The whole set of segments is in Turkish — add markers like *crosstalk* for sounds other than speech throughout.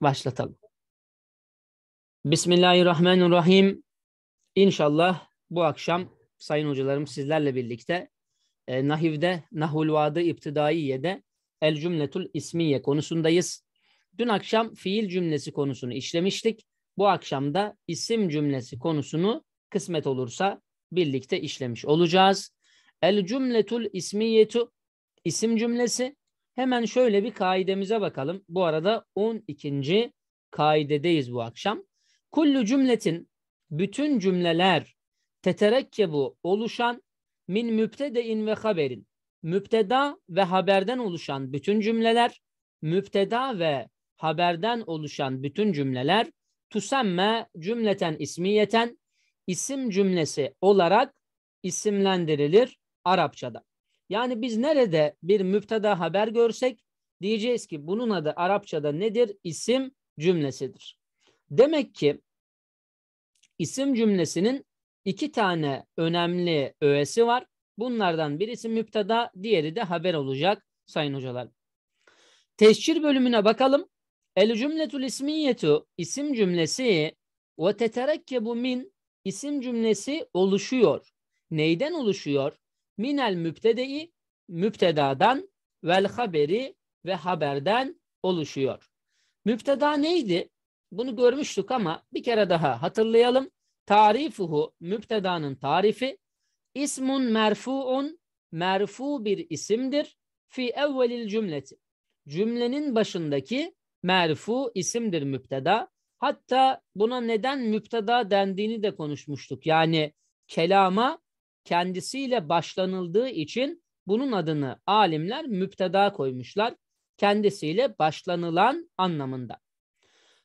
başlatalım. Bismillahirrahmanirrahim. İnşallah bu akşam sayın hocalarım sizlerle birlikte e, Nahiv'de Nahul Vadı İptidaiye'de El Cümletul İsmiye konusundayız. Dün akşam fiil cümlesi konusunu işlemiştik. Bu akşam da isim cümlesi konusunu kısmet olursa birlikte işlemiş olacağız. El cümletul ismiyetu isim cümlesi Hemen şöyle bir kaidemize bakalım. Bu arada 12. kaidedeyiz bu akşam. Kullu cümletin bütün cümleler teterekkebu oluşan min mübtedein ve haberin. müpteda ve haberden oluşan bütün cümleler, müpteda ve haberden oluşan bütün cümleler tusemme cümleten ismiyeten isim cümlesi olarak isimlendirilir Arapçada. Yani biz nerede bir müpteda haber görsek diyeceğiz ki bunun adı Arapçada nedir? İsim cümlesidir. Demek ki isim cümlesinin iki tane önemli öğesi var. Bunlardan birisi müpteda, diğeri de haber olacak sayın hocalar. Teşhir bölümüne bakalım. El cümletul ismiyetu isim cümlesi ve teterekkebu min isim cümlesi oluşuyor. Neyden oluşuyor? minel müptedeyi müpteda'dan vel haberi ve haberden oluşuyor. Müpteda neydi? Bunu görmüştük ama bir kere daha hatırlayalım. Tarifuhu mübtedanın tarifi ismun merfuun merfu bir isimdir fi evvelil cümleti. Cümlenin başındaki merfu isimdir müpteda. Hatta buna neden müpteda dendiğini de konuşmuştuk. Yani kelama kendisiyle başlanıldığı için bunun adını alimler müpteda koymuşlar. Kendisiyle başlanılan anlamında.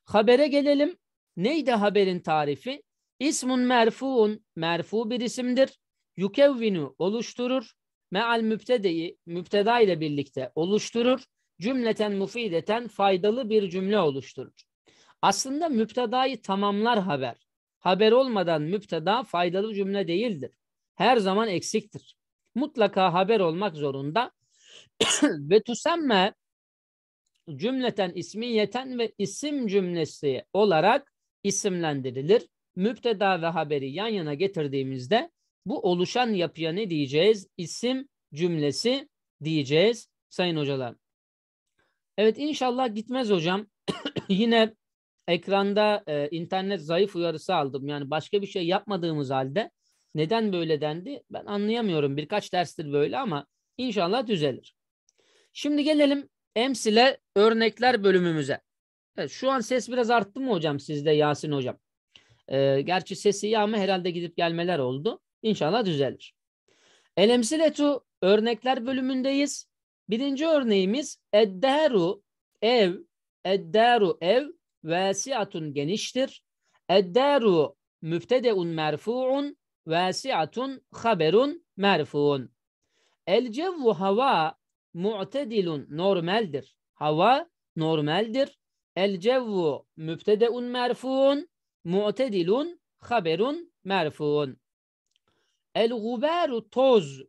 Habere gelelim. Neydi haberin tarifi? İsmun merfuun, merfu bir isimdir. Yukevvinu oluşturur. Meal müptedeyi, müpteda ile birlikte oluşturur. Cümleten mufideten faydalı bir cümle oluşturur. Aslında müptedayı tamamlar haber. Haber olmadan müpteda faydalı cümle değildir her zaman eksiktir. Mutlaka haber olmak zorunda. *clears throat* ve tusemme cümleten ismiyeten ve isim cümlesi olarak isimlendirilir. Müpteda ve haberi yan yana getirdiğimizde bu oluşan yapıya ne diyeceğiz? İsim cümlesi diyeceğiz sayın hocalar. Evet inşallah gitmez hocam. *clears throat* Yine ekranda e, internet zayıf uyarısı aldım. Yani başka bir şey yapmadığımız halde neden böyle dendi? Ben anlayamıyorum. Birkaç derstir böyle ama inşallah düzelir. Şimdi gelelim emsile örnekler bölümümüze. Evet, şu an ses biraz arttı mı hocam sizde Yasin hocam? Ee, gerçi sesi iyi ama herhalde gidip gelmeler oldu. İnşallah düzelir. El tu örnekler bölümündeyiz. Birinci örneğimiz edderu ev, edderu ev vesiatun geniştir. Edderu mübtedeun merfuun vasiatun haberun merfuun. El cevvu hava mu'tedilun normaldir. Hava normaldir. El cevvu mübtedeun merfuun. Mu'tedilun haberun merfuun. El gubaru toz.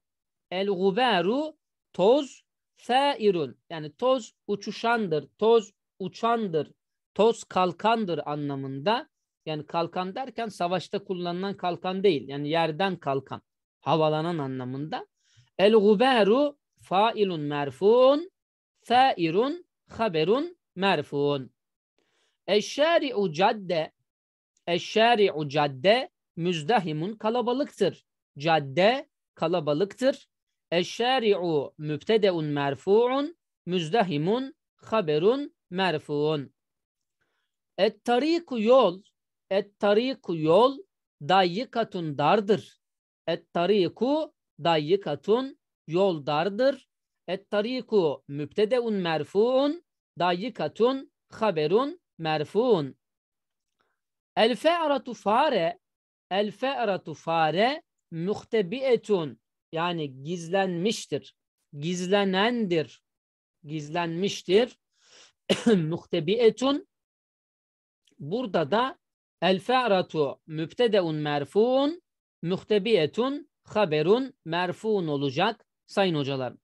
El gubaru toz fairun. Yani toz uçuşandır, toz uçandır, toz kalkandır anlamında. Yani kalkan derken savaşta kullanılan kalkan değil. Yani yerden kalkan. Havalanan anlamında. El guberu failun merfun fa'irun haberun merfun. Eşşari'u cadde Eşşari'u cadde müzdahimun kalabalıktır. Cadde kalabalıktır. Eşşari'u mübtedeun merfu'un müzdahimun haberun merfu'un. Et tariku yol Et tariku yol dayyikatun dardır. Et tariku dayyikatun yol dardır. Et tariku mübtedeun merfuun dayyikatun haberun merfuun. El fe'ratu fare el fe'ratu fare muhtebi'etun yani gizlenmiştir. Gizlenendir. Gizlenmiştir. *coughs* muhtebi'etun burada da El fe'ratu mübtedeun merfuun, muhtebiyetun haberun merfuun olacak sayın hocalarım.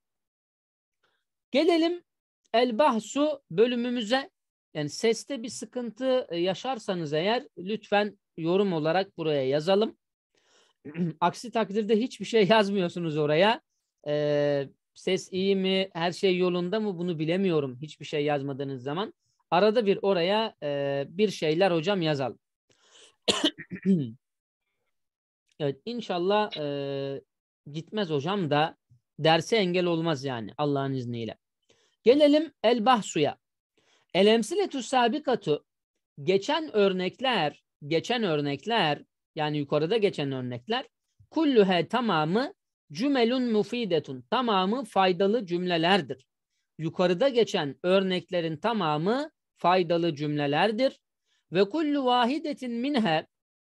Gelelim el bahsu bölümümüze. Yani seste bir sıkıntı e, yaşarsanız eğer lütfen yorum olarak buraya yazalım. *clears throat* Aksi takdirde hiçbir şey *laughs* yazmıyorsunuz oraya. Ee, ses iyi mi, her şey yolunda mı bunu bilemiyorum hiçbir şey yazmadığınız zaman. Arada bir oraya e, bir şeyler hocam yazalım. *clears throat* evet inşallah e, gitmez hocam da derse engel olmaz yani Allah'ın izniyle. Gelelim el bahsuya. El emsiletü sabikatu geçen örnekler, geçen örnekler yani yukarıda geçen örnekler kulluhe tamamı cümelun mufidetun tamamı faydalı cümlelerdir. Yukarıda geçen örneklerin tamamı faydalı cümlelerdir. Ve kullu vahidetin minhe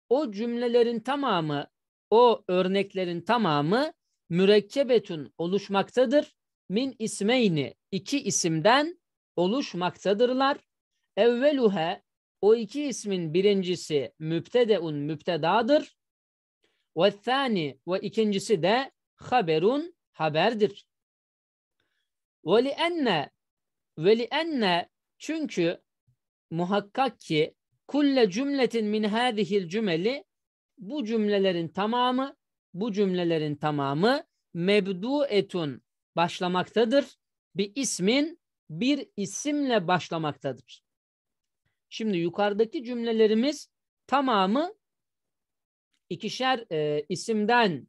o cümlelerin tamamı, o örneklerin tamamı mürekkebetun oluşmaktadır. Min ismeyni iki isimden oluşmaktadırlar. Evveluhe o iki ismin birincisi mübtedeun mübtedadır. Ve thani ve ikincisi de haberun haberdir. Ve li enne ve li enne çünkü muhakkak ki Kulle cümletin min hadihil cümeli bu cümlelerin tamamı bu cümlelerin tamamı mebdu etun başlamaktadır. Bir ismin bir isimle başlamaktadır. Şimdi yukarıdaki cümlelerimiz tamamı ikişer e, isimden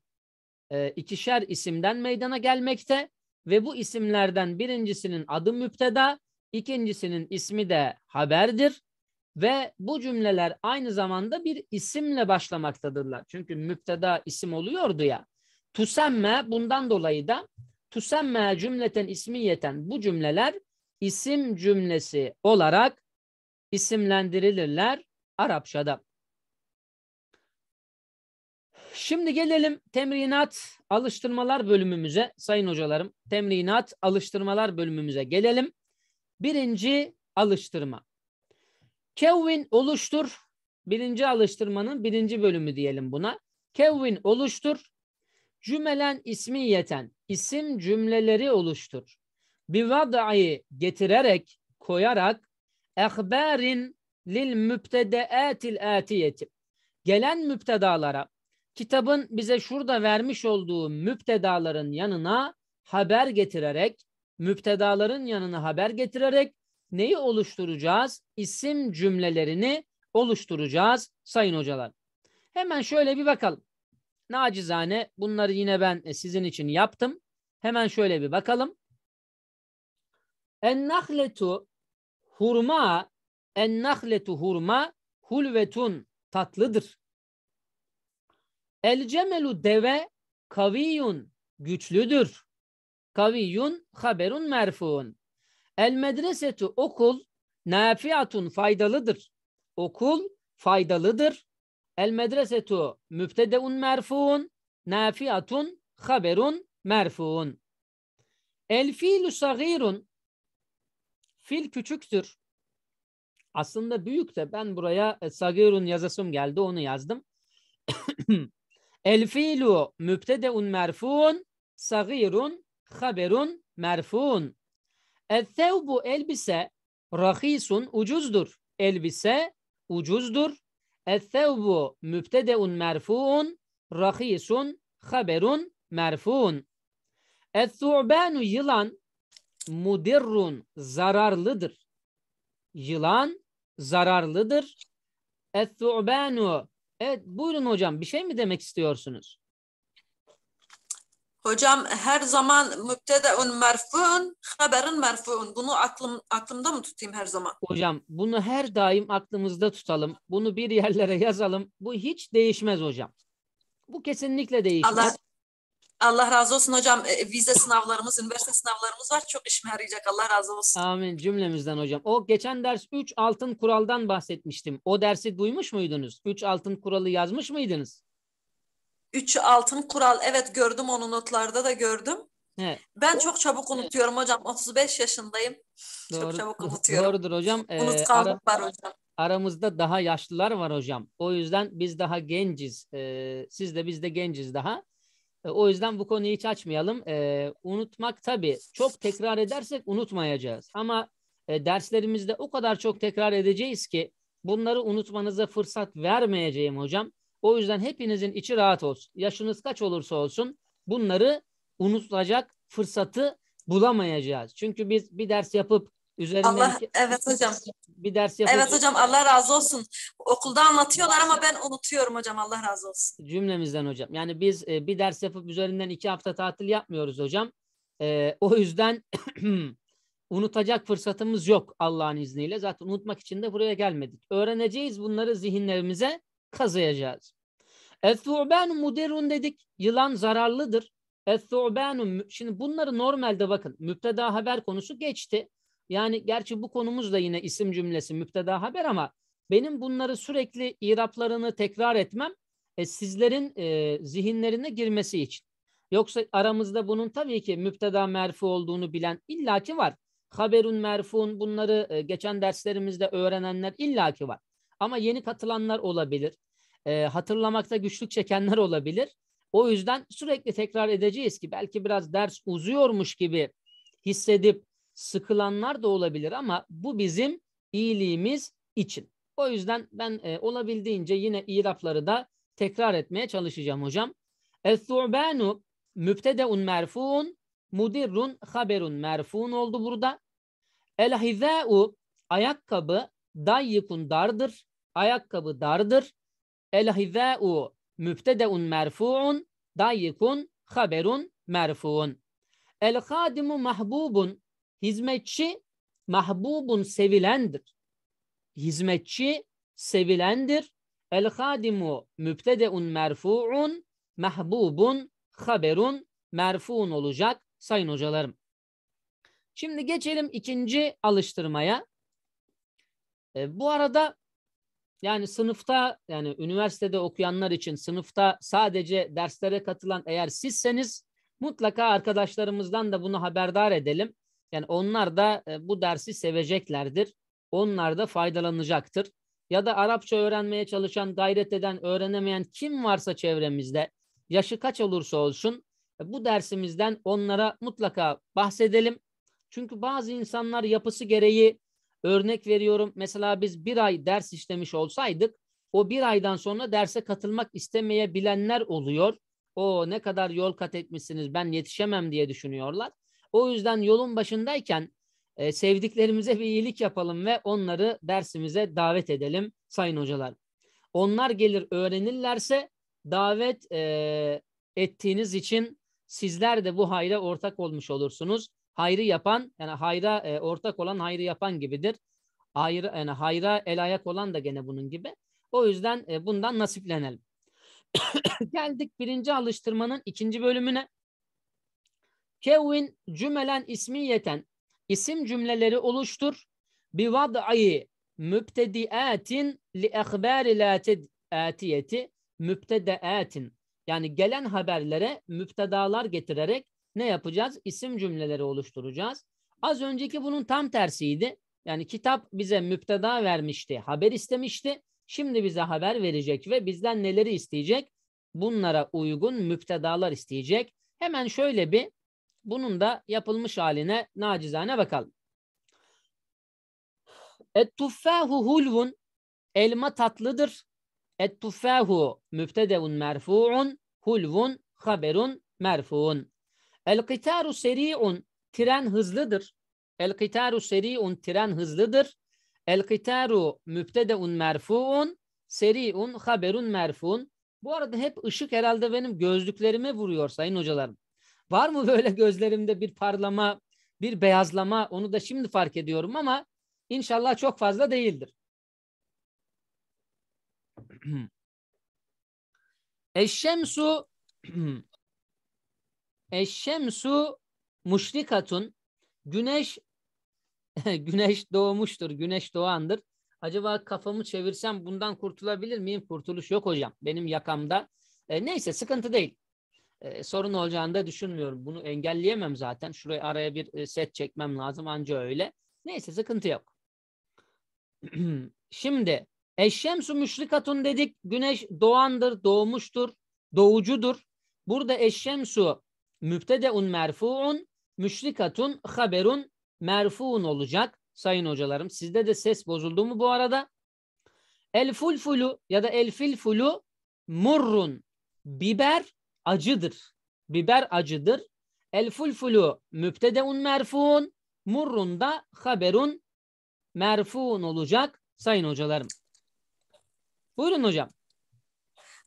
e, ikişer isimden meydana gelmekte ve bu isimlerden birincisinin adı müpteda, ikincisinin ismi de haberdir. Ve bu cümleler aynı zamanda bir isimle başlamaktadırlar. Çünkü müpteda isim oluyordu ya. Tusemme bundan dolayı da tusemme cümleten ismi yeten bu cümleler isim cümlesi olarak isimlendirilirler Arapçada. Şimdi gelelim temrinat alıştırmalar bölümümüze sayın hocalarım. Temrinat alıştırmalar bölümümüze gelelim. Birinci alıştırma. Kevin oluştur. Birinci alıştırmanın birinci bölümü diyelim buna. Kevin oluştur. Cümelen yeten, isim cümleleri oluştur. Bir Bivadayı getirerek, koyarak ehberin lil mübtedeatil atiyeti. Gelen müptedalara kitabın bize şurada vermiş olduğu müptedaların yanına haber getirerek müptedaların yanına haber getirerek neyi oluşturacağız? İsim cümlelerini oluşturacağız sayın hocalar. Hemen şöyle bir bakalım. Nacizane bunları yine ben e, sizin için yaptım. Hemen şöyle bir bakalım. Ennahletu hurma ennahletu hurma hulvetun tatlıdır. El deve kaviyun güçlüdür. Kaviyun haberun merfuun. El medresetu okul nafiatun faydalıdır. Okul faydalıdır. El medresetu mübtedeun merfuun nafiatun haberun merfuun. El fiilu sagirun fil küçüktür. Aslında büyük de ben buraya e, sagirun yazasım geldi onu yazdım. *coughs* El fiilu mübtedeun merfuun sagirun haberun merfuun. Ethevbu elbise rahisun ucuzdur. Elbise ucuzdur. Ethevbu mübtedeun merfuun rahisun haberun merfuun. Ethu'banu yılan mudirrun zararlıdır. Yılan zararlıdır. Ethu'banu Evet buyurun hocam bir şey mi demek istiyorsunuz? Hocam her zaman mübtedeun merfuun, haberin merfuun. Bunu aklım, aklımda mı tutayım her zaman? Hocam bunu her daim aklımızda tutalım. Bunu bir yerlere yazalım. Bu hiç değişmez hocam. Bu kesinlikle değişmez. Allah, Allah razı olsun hocam. E, vize sınavlarımız, üniversite sınavlarımız var. Çok işime yarayacak. Allah razı olsun. Amin. Cümlemizden hocam. O geçen ders 3 altın kuraldan bahsetmiştim. O dersi duymuş muydunuz? 3 altın kuralı yazmış mıydınız? 3 altın kural. Evet gördüm onu notlarda da gördüm. Evet. Ben çok çabuk unutuyorum hocam. 35 yaşındayım. Doğru, çok çabuk unutuyorum. Doğrudur hocam. Ee, Unutkanlık ara, var hocam. Aramızda daha yaşlılar var hocam. O yüzden biz daha genciz. Ee, siz de biz de genciz daha. Ee, o yüzden bu konuyu hiç açmayalım. Ee, unutmak tabii çok tekrar edersek unutmayacağız. Ama e, derslerimizde o kadar çok tekrar edeceğiz ki bunları unutmanıza fırsat vermeyeceğim hocam. O yüzden hepinizin içi rahat olsun. Yaşınız kaç olursa olsun bunları unutacak fırsatı bulamayacağız. Çünkü biz bir ders yapıp üzerinde Allah evet hocam. Bir ders yapıp Evet hocam Allah razı olsun. Okulda anlatıyorlar ama ben unutuyorum hocam. Allah razı olsun. Cümlemizden hocam. Yani biz e, bir ders yapıp üzerinden iki hafta tatil yapmıyoruz hocam. E, o yüzden *clears throat* unutacak fırsatımız yok Allah'ın izniyle. Zaten unutmak için de buraya gelmedik. Öğreneceğiz bunları zihinlerimize kazıyacağız. es muderun dedik. Yılan zararlıdır. es şimdi bunları normalde bakın müpteda haber konusu geçti. Yani gerçi bu konumuz da yine isim cümlesi müpteda haber ama benim bunları sürekli iraplarını tekrar etmem e, sizlerin e, zihinlerine girmesi için. Yoksa aramızda bunun tabii ki müpteda merfu olduğunu bilen illaki var. Haberun merfun bunları e, geçen derslerimizde öğrenenler illaki var. Ama yeni katılanlar olabilir. E, hatırlamakta güçlük çekenler olabilir. O yüzden sürekli tekrar edeceğiz ki belki biraz ders uzuyormuş gibi hissedip sıkılanlar da olabilir ama bu bizim iyiliğimiz için. O yüzden ben e, olabildiğince yine irapları da tekrar etmeye çalışacağım hocam. Es-su'banu mübtedeun merfuun mudirrun haberun merfuun oldu burada. El-hizâ'u ayakkabı dayyikun dardır. Ayakkabı dardır. El hizâ'u mübtedeun merfu'un. Dayikun haberun merfu'un. El hadimu mahbubun. Hizmetçi mahbubun sevilendir. Hizmetçi sevilendir. El hadimu mübtedeun merfu'un. Mahbubun haberun merfu'un olacak sayın hocalarım. Şimdi geçelim ikinci alıştırmaya. E, bu arada yani sınıfta yani üniversitede okuyanlar için sınıfta sadece derslere katılan eğer sizseniz mutlaka arkadaşlarımızdan da bunu haberdar edelim. Yani onlar da e, bu dersi seveceklerdir. Onlar da faydalanacaktır. Ya da Arapça öğrenmeye çalışan, gayret eden, öğrenemeyen kim varsa çevremizde, yaşı kaç olursa olsun e, bu dersimizden onlara mutlaka bahsedelim. Çünkü bazı insanlar yapısı gereği Örnek veriyorum mesela biz bir ay ders işlemiş olsaydık o bir aydan sonra derse katılmak istemeyebilenler oluyor. O ne kadar yol kat etmişsiniz ben yetişemem diye düşünüyorlar. O yüzden yolun başındayken e, sevdiklerimize bir iyilik yapalım ve onları dersimize davet edelim sayın hocalar. Onlar gelir öğrenirlerse davet e, ettiğiniz için sizler de bu hayra ortak olmuş olursunuz hayrı yapan yani hayra e, ortak olan hayrı yapan gibidir. Hayır, yani hayra el ayak olan da gene bunun gibi. O yüzden e, bundan nasiplenelim. *coughs* Geldik birinci alıştırmanın ikinci bölümüne. Kevin cümelen yeten isim cümleleri oluştur. Bi vad'i mübtediatin li ehbari atiyeti mübtedeatin. Yani gelen haberlere müptedalar getirerek ne yapacağız? İsim cümleleri oluşturacağız. Az önceki bunun tam tersiydi. Yani kitap bize müpteda vermişti, haber istemişti. Şimdi bize haber verecek ve bizden neleri isteyecek? Bunlara uygun müptedalar isteyecek. Hemen şöyle bir bunun da yapılmış haline nacizane bakalım. Et-tuffâhu hulvun elma tatlıdır. Et-tuffâhu mübtedeun merfu'un hulvun haberun merfu'un. El kitaru seri'un tren hızlıdır. El kitaru seri'un tren hızlıdır. El kitaru mübtedeun merfuun seri'un haberun merfuun. Bu arada hep ışık herhalde benim gözlüklerime vuruyor sayın hocalarım. Var mı böyle gözlerimde bir parlama, bir beyazlama onu da şimdi fark ediyorum ama inşallah çok fazla değildir. *clears throat* Eşşemsu *clears throat* Eşşemsu müşrikatun Güneş *laughs* güneş doğmuştur. Güneş doğandır. Acaba kafamı çevirsem bundan kurtulabilir miyim? Kurtuluş yok hocam. Benim yakamda. E, neyse sıkıntı değil. E, sorun olacağını da düşünmüyorum. Bunu engelleyemem zaten. Şuraya araya bir e, set çekmem lazım anca öyle. Neyse sıkıntı yok. *clears throat* Şimdi eşşemsu müşrikatun dedik. Güneş doğandır, doğmuştur, doğucudur. Burada eşşemsu mübtedeun merfuun, müşrikatun haberun merfuun olacak. Sayın hocalarım sizde de ses bozuldu mu bu arada? El fulfulu ya da el filfulu murrun. Biber acıdır. Biber acıdır. El fulfulu mübtedeun merfuun. Murrun da haberun merfuun olacak sayın hocalarım. Buyurun hocam.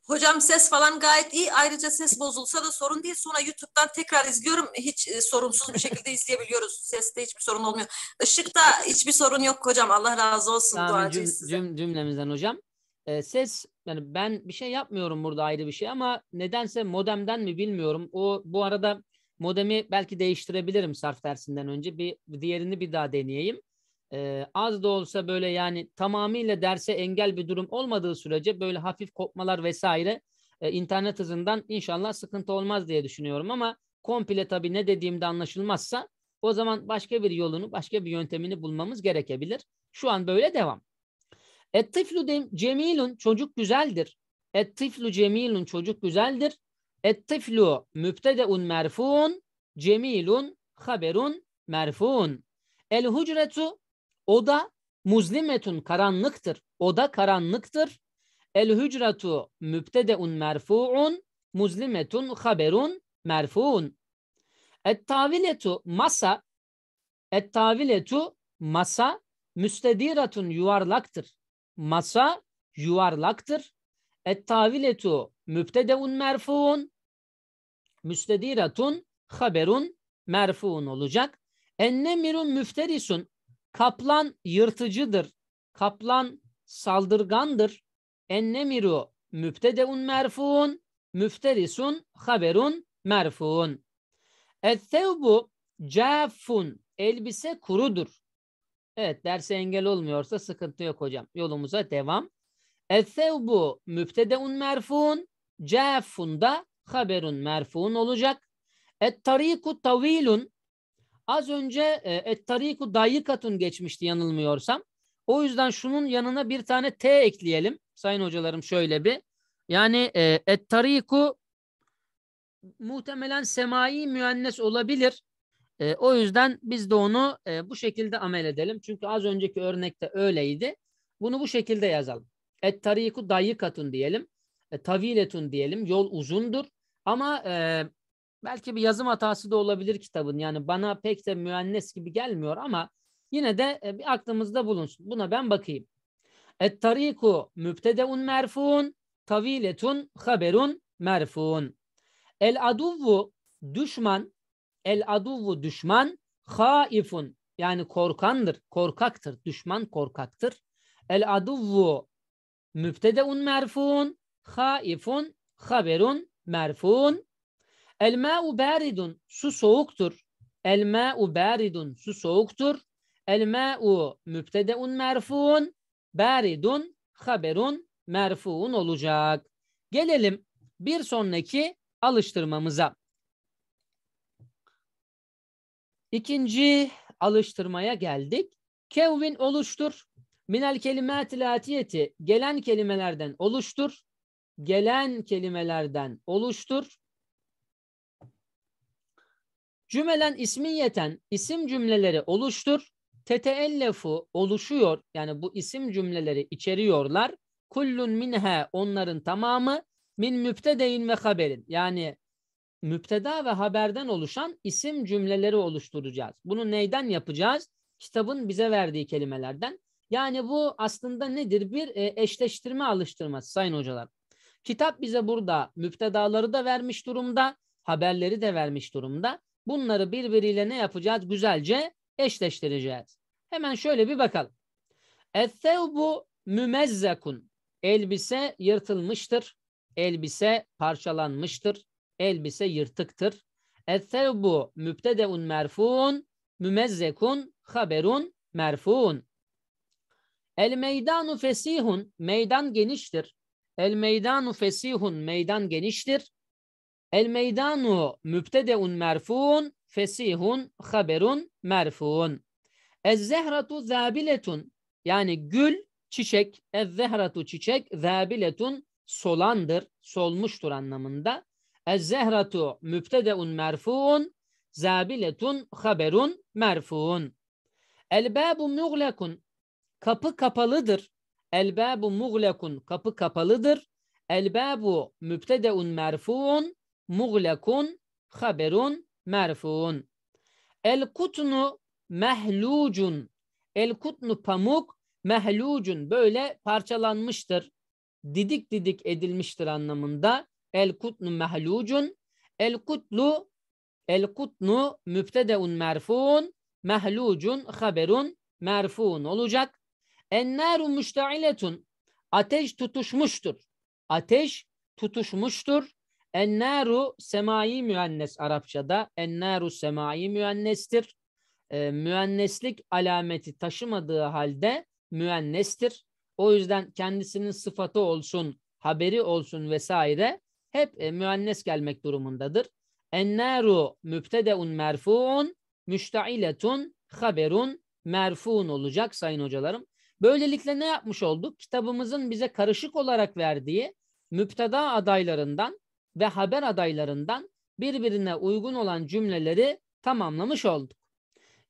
Hocam ses falan gayet iyi. Ayrıca ses bozulsa da sorun değil. Sonra YouTube'dan tekrar izliyorum. Hiç e, sorunsuz bir şekilde izleyebiliyoruz. Seste hiçbir sorun olmuyor. Işıkta hiçbir sorun yok hocam. Allah razı olsun. Tamam, cüm, cüm, cümlemizden hocam. Ee, ses yani ben bir şey yapmıyorum burada ayrı bir şey ama nedense modemden mi bilmiyorum. O bu arada modemi belki değiştirebilirim sarf dersinden önce. Bir diğerini bir daha deneyeyim e, az da olsa böyle yani tamamıyla derse engel bir durum olmadığı sürece böyle hafif kopmalar vesaire e, internet hızından inşallah sıkıntı olmaz diye düşünüyorum ama komple tabii ne dediğimde anlaşılmazsa o zaman başka bir yolunu, başka bir yöntemini bulmamız gerekebilir. Şu an böyle devam. Ettiflu cemilun çocuk güzeldir. Ettiflu cemilun çocuk güzeldir. Ettiflu mübtedeun merfun, cemilun haberun merfun. El hucretu o da muzlimetun karanlıktır. O da karanlıktır. El hücratu mübtedeun merfuun muzlimetun haberun merfuun. Et taviletu masa et taviletu masa müstediratun yuvarlaktır. Masa yuvarlaktır. Et taviletu mübtedeun merfuun müstediratun haberun merfuun olacak. Ennemirun müfterisun Kaplan yırtıcıdır. Kaplan saldırgandır. Ennemiru mübtedeun merfuun. Müfterisun haberun merfuun. Ettevbu cafun. Elbise kurudur. Evet derse engel olmuyorsa sıkıntı yok hocam. Yolumuza devam. Ethevbu mübtedeun merfuun. Cafun da haberun merfuun olacak. Et tariku tavilun Az önce e, ettariku dayikatun geçmişti yanılmıyorsam. O yüzden şunun yanına bir tane T ekleyelim. Sayın hocalarım şöyle bir. Yani e, ettariku muhtemelen semai müennes olabilir. E, o yüzden biz de onu e, bu şekilde amel edelim. Çünkü az önceki örnekte öyleydi. Bunu bu şekilde yazalım. Ettariku tariku dayikatun diyelim. E, taviletun diyelim. Yol uzundur. Ama e, Belki bir yazım hatası da olabilir kitabın. Yani bana pek de müennes gibi gelmiyor ama yine de e, bir aklımızda bulunsun. Buna ben bakayım. Et tariku mübtedeun merfun taviletun haberun merfun. El aduvu düşman el aduvu düşman haifun yani korkandır, korkaktır. Düşman korkaktır. El aduvvu mübtedeun merfun haifun haberun merfun El ma'u baridun su soğuktur. El ma'u baridun su soğuktur. El ma'u mübtedeun merfuun baridun haberun merfuun olacak. Gelelim bir sonraki alıştırmamıza. İkinci alıştırmaya geldik. Kevvin oluştur. Minel kelimatil atiyeti gelen kelimelerden oluştur. Gelen kelimelerden oluştur. Cümelen yeten isim cümleleri oluştur. Teteellefu oluşuyor. Yani bu isim cümleleri içeriyorlar. Kullun minha onların tamamı min müptedeyin ve haberin. Yani müpteda ve haberden oluşan isim cümleleri oluşturacağız. Bunu neyden yapacağız? Kitabın bize verdiği kelimelerden. Yani bu aslında nedir? Bir e, eşleştirme alıştırması sayın hocalar. Kitap bize burada müptedaları da vermiş durumda, haberleri de vermiş durumda. Bunları birbiriyle ne yapacağız? Güzelce eşleştireceğiz. Hemen şöyle bir bakalım. Ethevbu mümezzekun. Elbise yırtılmıştır. Elbise parçalanmıştır. Elbise yırtıktır. Ethevbu mübtedeun merfun. Mümezzekun haberun merfun. El meydanu fesihun. Meydan geniştir. El meydanu fesihun. Meydan geniştir. El meydanu mübtedeun merfun fesihun haberun merfun. Ez zehratu zabiletun yani gül çiçek ez zehratu çiçek zabiletun solandır solmuştur anlamında. Ez zehratu mübtedeun merfun zabiletun haberun merfun. El babu muglekun kapı kapalıdır. El babu muglekun kapı kapalıdır. El babu mübtedeun merfun muglekun haberun merfuun. El kutnu mehlucun. El kutnu pamuk mehlucun böyle parçalanmıştır. Didik didik edilmiştir anlamında. El kutnu mehlucun. El kutlu el kutnu mübtedeun merfuun. Mehlucun haberun merfuun olacak. Ennâru müştailetun. Ateş tutuşmuştur. Ateş tutuşmuştur. Ennaru semai müennes Arapçada. Ennaru semai müennestir. E, müenneslik alameti taşımadığı halde müennestir. O yüzden kendisinin sıfatı olsun, haberi olsun vesaire hep e, müennes gelmek durumundadır. Ennaru mübtedeun merfuun, müştailetun haberun merfuun olacak sayın hocalarım. Böylelikle ne yapmış olduk? Kitabımızın bize karışık olarak verdiği müpteda adaylarından ve haber adaylarından birbirine uygun olan cümleleri tamamlamış olduk.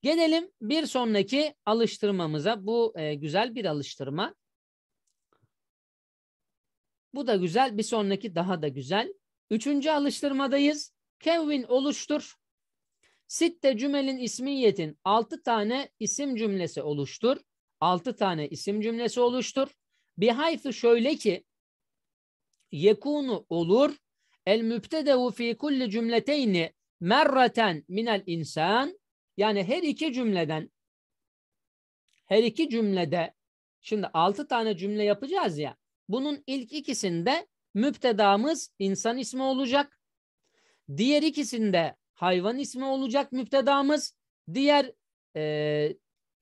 Gelelim bir sonraki alıştırmamıza. Bu e, güzel bir alıştırma. Bu da güzel. Bir sonraki daha da güzel. Üçüncü alıştırmadayız. Kevin oluştur. Sitte cümelin ismiyetin 6 tane isim cümlesi oluştur. 6 tane isim cümlesi oluştur. Bir Bihayfı şöyle ki yekunu olur El mübtedehu fi kulli cümleteyni merraten minel insan yani her iki cümleden her iki cümlede şimdi altı tane cümle yapacağız ya bunun ilk ikisinde müptedamız insan ismi olacak. Diğer ikisinde hayvan ismi olacak müptedamız. Diğer e,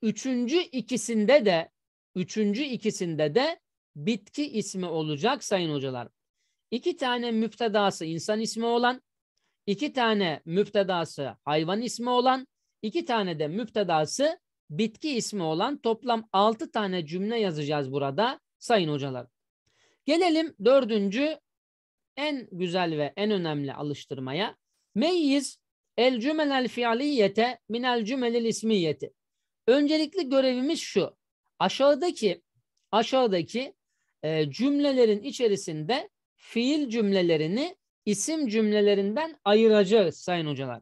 üçüncü ikisinde de üçüncü ikisinde de bitki ismi olacak sayın hocalar iki tane müptedası insan ismi olan, iki tane müptedası hayvan ismi olan, iki tane de müptedası bitki ismi olan toplam altı tane cümle yazacağız burada sayın hocalar. Gelelim dördüncü en güzel ve en önemli alıştırmaya. Meyyiz el cümelel fiiliyete minel cümelil ismiyeti. Öncelikli görevimiz şu. Aşağıdaki aşağıdaki e, cümlelerin içerisinde fiil cümlelerini isim cümlelerinden ayıracağız sayın hocalar.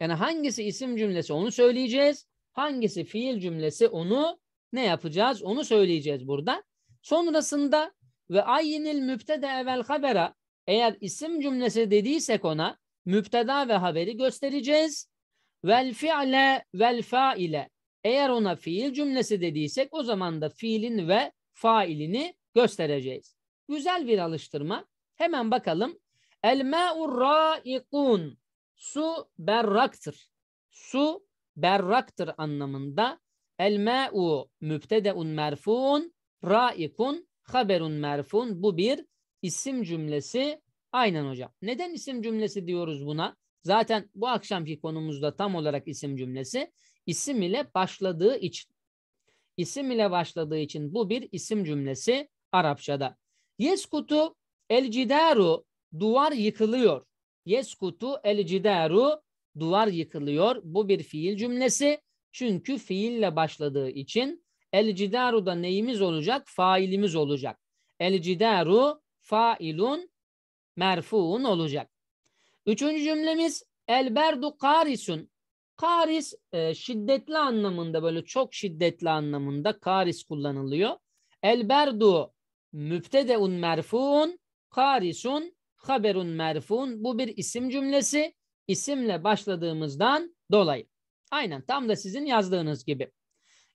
Yani hangisi isim cümlesi onu söyleyeceğiz. Hangisi fiil cümlesi onu ne yapacağız? Onu söyleyeceğiz burada. Sonrasında ve ayinil mübtede evvel habera eğer isim cümlesi dediysek ona müpteda ve haberi göstereceğiz. Vel fi'le vel faile eğer ona fiil cümlesi dediysek o zaman da fiilin ve failini göstereceğiz. Güzel bir alıştırma. Hemen bakalım. El ma'ur raikun. Su berraktır. Su berraktır anlamında. El ma'u mübtedeun merfuun. Raikun haberun merfun. Bu bir isim cümlesi. Aynen hocam. Neden isim cümlesi diyoruz buna? Zaten bu akşamki konumuzda tam olarak isim cümlesi. İsim ile başladığı için. İsim ile başladığı için bu bir isim cümlesi Arapçada. Yeskutu El cidaru duvar yıkılıyor. Yeskutu el cidaru duvar yıkılıyor. Bu bir fiil cümlesi. Çünkü fiille başladığı için el cidaru da neyimiz olacak? Failimiz olacak. El cidaru failun merfuun olacak. Üçüncü cümlemiz el berdu karisun. Karis e, şiddetli anlamında böyle çok şiddetli anlamında karis kullanılıyor. El berdu mübtedeun merfuun Karisun haberun merfun. Bu bir isim cümlesi. İsimle başladığımızdan dolayı. Aynen tam da sizin yazdığınız gibi.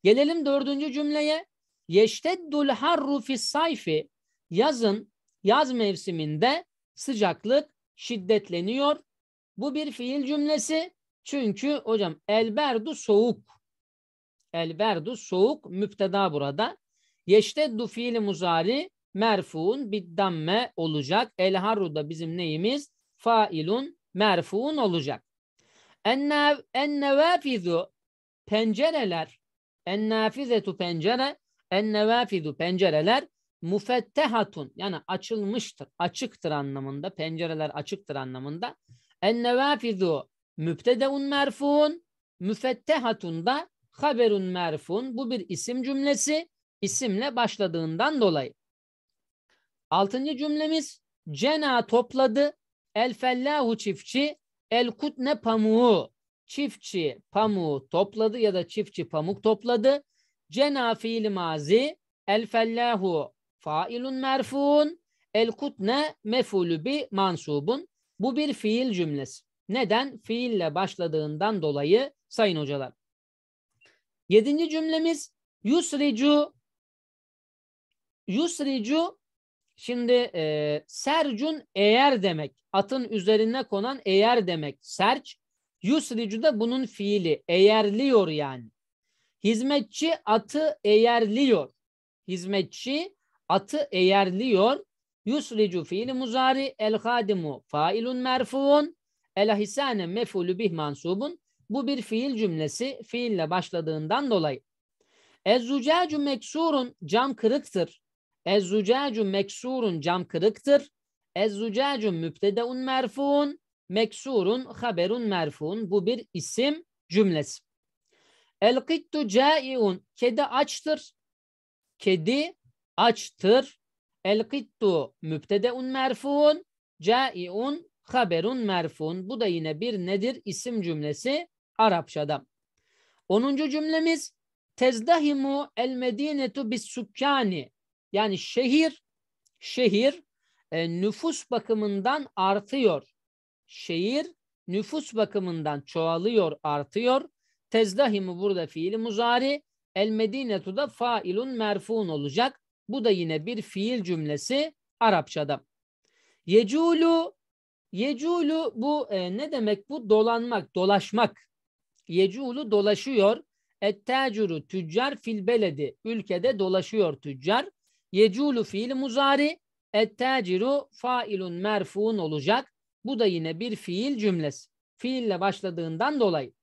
Gelelim dördüncü cümleye. Yeşteddul harru fis sayfi. Yazın, yaz mevsiminde sıcaklık şiddetleniyor. Bu bir fiil cümlesi. Çünkü hocam elberdu soğuk. Elberdu soğuk müfteda burada. Yeşteddu fiili muzari merfuun bir damme olacak. El harru da bizim neyimiz? Failun merfuun olacak. Ennev, ennevafizu pencereler ennafizetu pencere ennevafizu pencereler mufettehatun yani açılmıştır, açıktır anlamında. Pencereler açıktır anlamında. Ennevafizu mübtedeun merfuun müfettehatun da haberun merfun. Bu bir isim cümlesi isimle başladığından dolayı. Altıncı cümlemiz Cena topladı el fellahu çiftçi el kutne pamuğu çiftçi pamuğu topladı ya da çiftçi pamuk topladı. Cena fiil mazi el fellahu failun merfun el kutne mefulü bi mansubun. Bu bir fiil cümlesi. Neden? Fiille başladığından dolayı sayın hocalar. Yedinci cümlemiz yusricu yusricu Şimdi e, sercun eğer demek. Atın üzerine konan eğer demek. Serç. Yusricu da bunun fiili. Eğerliyor yani. Hizmetçi atı eğerliyor. Hizmetçi atı eğerliyor. Yusricu fiili muzari. El hadimu failun merfuun. El hisane mefulü bih mansubun. Bu bir fiil cümlesi fiille başladığından dolayı. Ezzucacu meksurun cam kırıktır. Ezzucacu meksurun cam kırıktır. Ezzucacu mübtedeun merfuun. Meksurun haberun merfuun. Bu bir isim cümlesi. Elkittu kittu caiun. Kedi açtır. Kedi açtır. El kittu mübtedeun merfuun. Caiun haberun merfun. Bu da yine bir nedir? isim cümlesi Arapçada. Onuncu cümlemiz tezdahimu el medinetu bis sukkani yani şehir şehir e, nüfus bakımından artıyor. Şehir nüfus bakımından çoğalıyor, artıyor. Tezdahimu burada fiili muzari. El Medinetu da failun merfun olacak. Bu da yine bir fiil cümlesi Arapçada. Yeculu Yeculu bu e, ne demek bu? Dolanmak, dolaşmak. Yeculu dolaşıyor. Ettacuru tüccar fil beledi. Ülkede dolaşıyor tüccar. Yeculu fiil muzari. Etteciru failun merfuun olacak. Bu da yine bir fiil cümlesi. Fiille başladığından dolayı.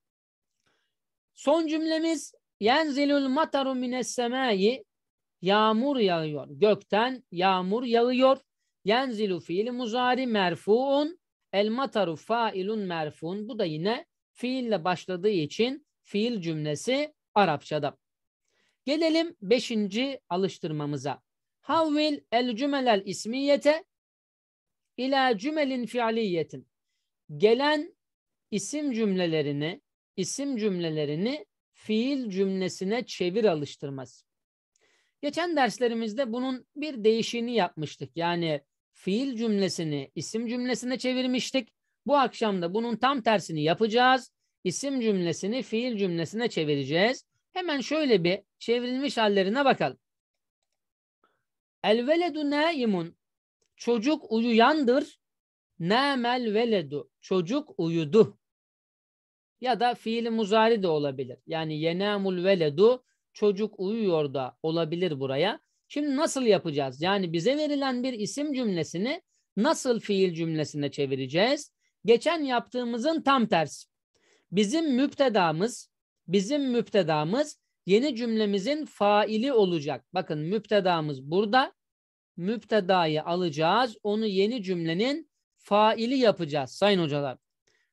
Son cümlemiz yenzilul mataru mines yağmur yağıyor. Gökten yağmur yağıyor. Yenzilu fiil muzari merfuun el mataru failun merfuun. Bu da yine fiille başladığı için fiil cümlesi Arapçada. Gelelim beşinci alıştırmamıza. Havvil el cümelel ismiyete ila cümelin fiiliyetin. Gelen isim cümlelerini isim cümlelerini fiil cümlesine çevir alıştırması. Geçen derslerimizde bunun bir değişini yapmıştık. Yani fiil cümlesini isim cümlesine çevirmiştik. Bu akşam da bunun tam tersini yapacağız. İsim cümlesini fiil cümlesine çevireceğiz. Hemen şöyle bir çevrilmiş hallerine bakalım. El veledu naimun. Çocuk uyuyandır. Nemel veledu. Çocuk uyudu. Ya da fiili muzari de olabilir. Yani yenamul veledu çocuk uyuyor da olabilir buraya. Şimdi nasıl yapacağız? Yani bize verilen bir isim cümlesini nasıl fiil cümlesine çevireceğiz? Geçen yaptığımızın tam tersi. Bizim müptedamız, bizim müptedamız yeni cümlemizin faili olacak. Bakın müptedamız burada. Müptedayı alacağız. Onu yeni cümlenin faili yapacağız sayın hocalar.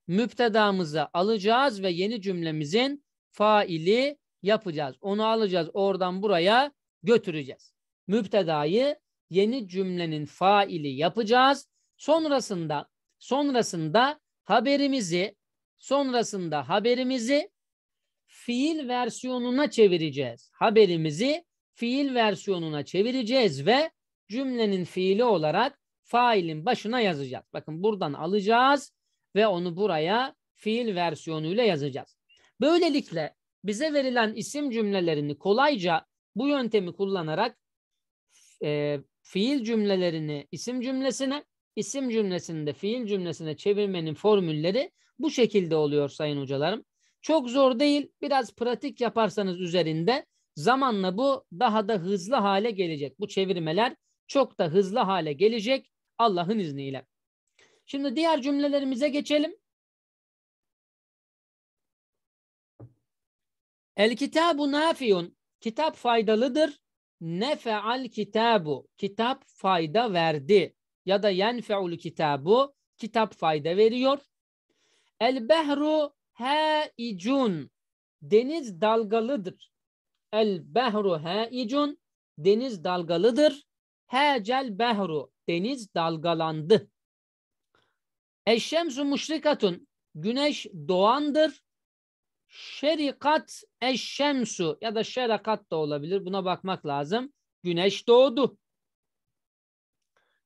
Müptedamızı alacağız ve yeni cümlemizin faili yapacağız. Onu alacağız oradan buraya götüreceğiz. Müptedayı yeni cümlenin faili yapacağız. Sonrasında sonrasında haberimizi sonrasında haberimizi fiil versiyonuna çevireceğiz. Haberimizi fiil versiyonuna çevireceğiz ve cümlenin fiili olarak failin başına yazacağız. Bakın buradan alacağız ve onu buraya fiil versiyonuyla yazacağız. Böylelikle bize verilen isim cümlelerini kolayca bu yöntemi kullanarak e, fiil cümlelerini isim cümlesine, isim cümlesini de fiil cümlesine çevirmenin formülleri bu şekilde oluyor sayın hocalarım. Çok zor değil. Biraz pratik yaparsanız üzerinde zamanla bu daha da hızlı hale gelecek. Bu çevirmeler çok da hızlı hale gelecek Allah'ın izniyle. Şimdi diğer cümlelerimize geçelim. El kitabu nafiyun. Kitap faydalıdır. Nefe'al kitabu. Kitap fayda verdi. Ya da yenfe'ul kitabu. Kitap fayda veriyor. El behru haicun deniz dalgalıdır. El behru haicun deniz dalgalıdır. Hecel behru deniz dalgalandı. Eşşemsu müşrikatun güneş doğandır. Şerikat eşşemsu ya da şerakat da olabilir. Buna bakmak lazım. Güneş doğdu.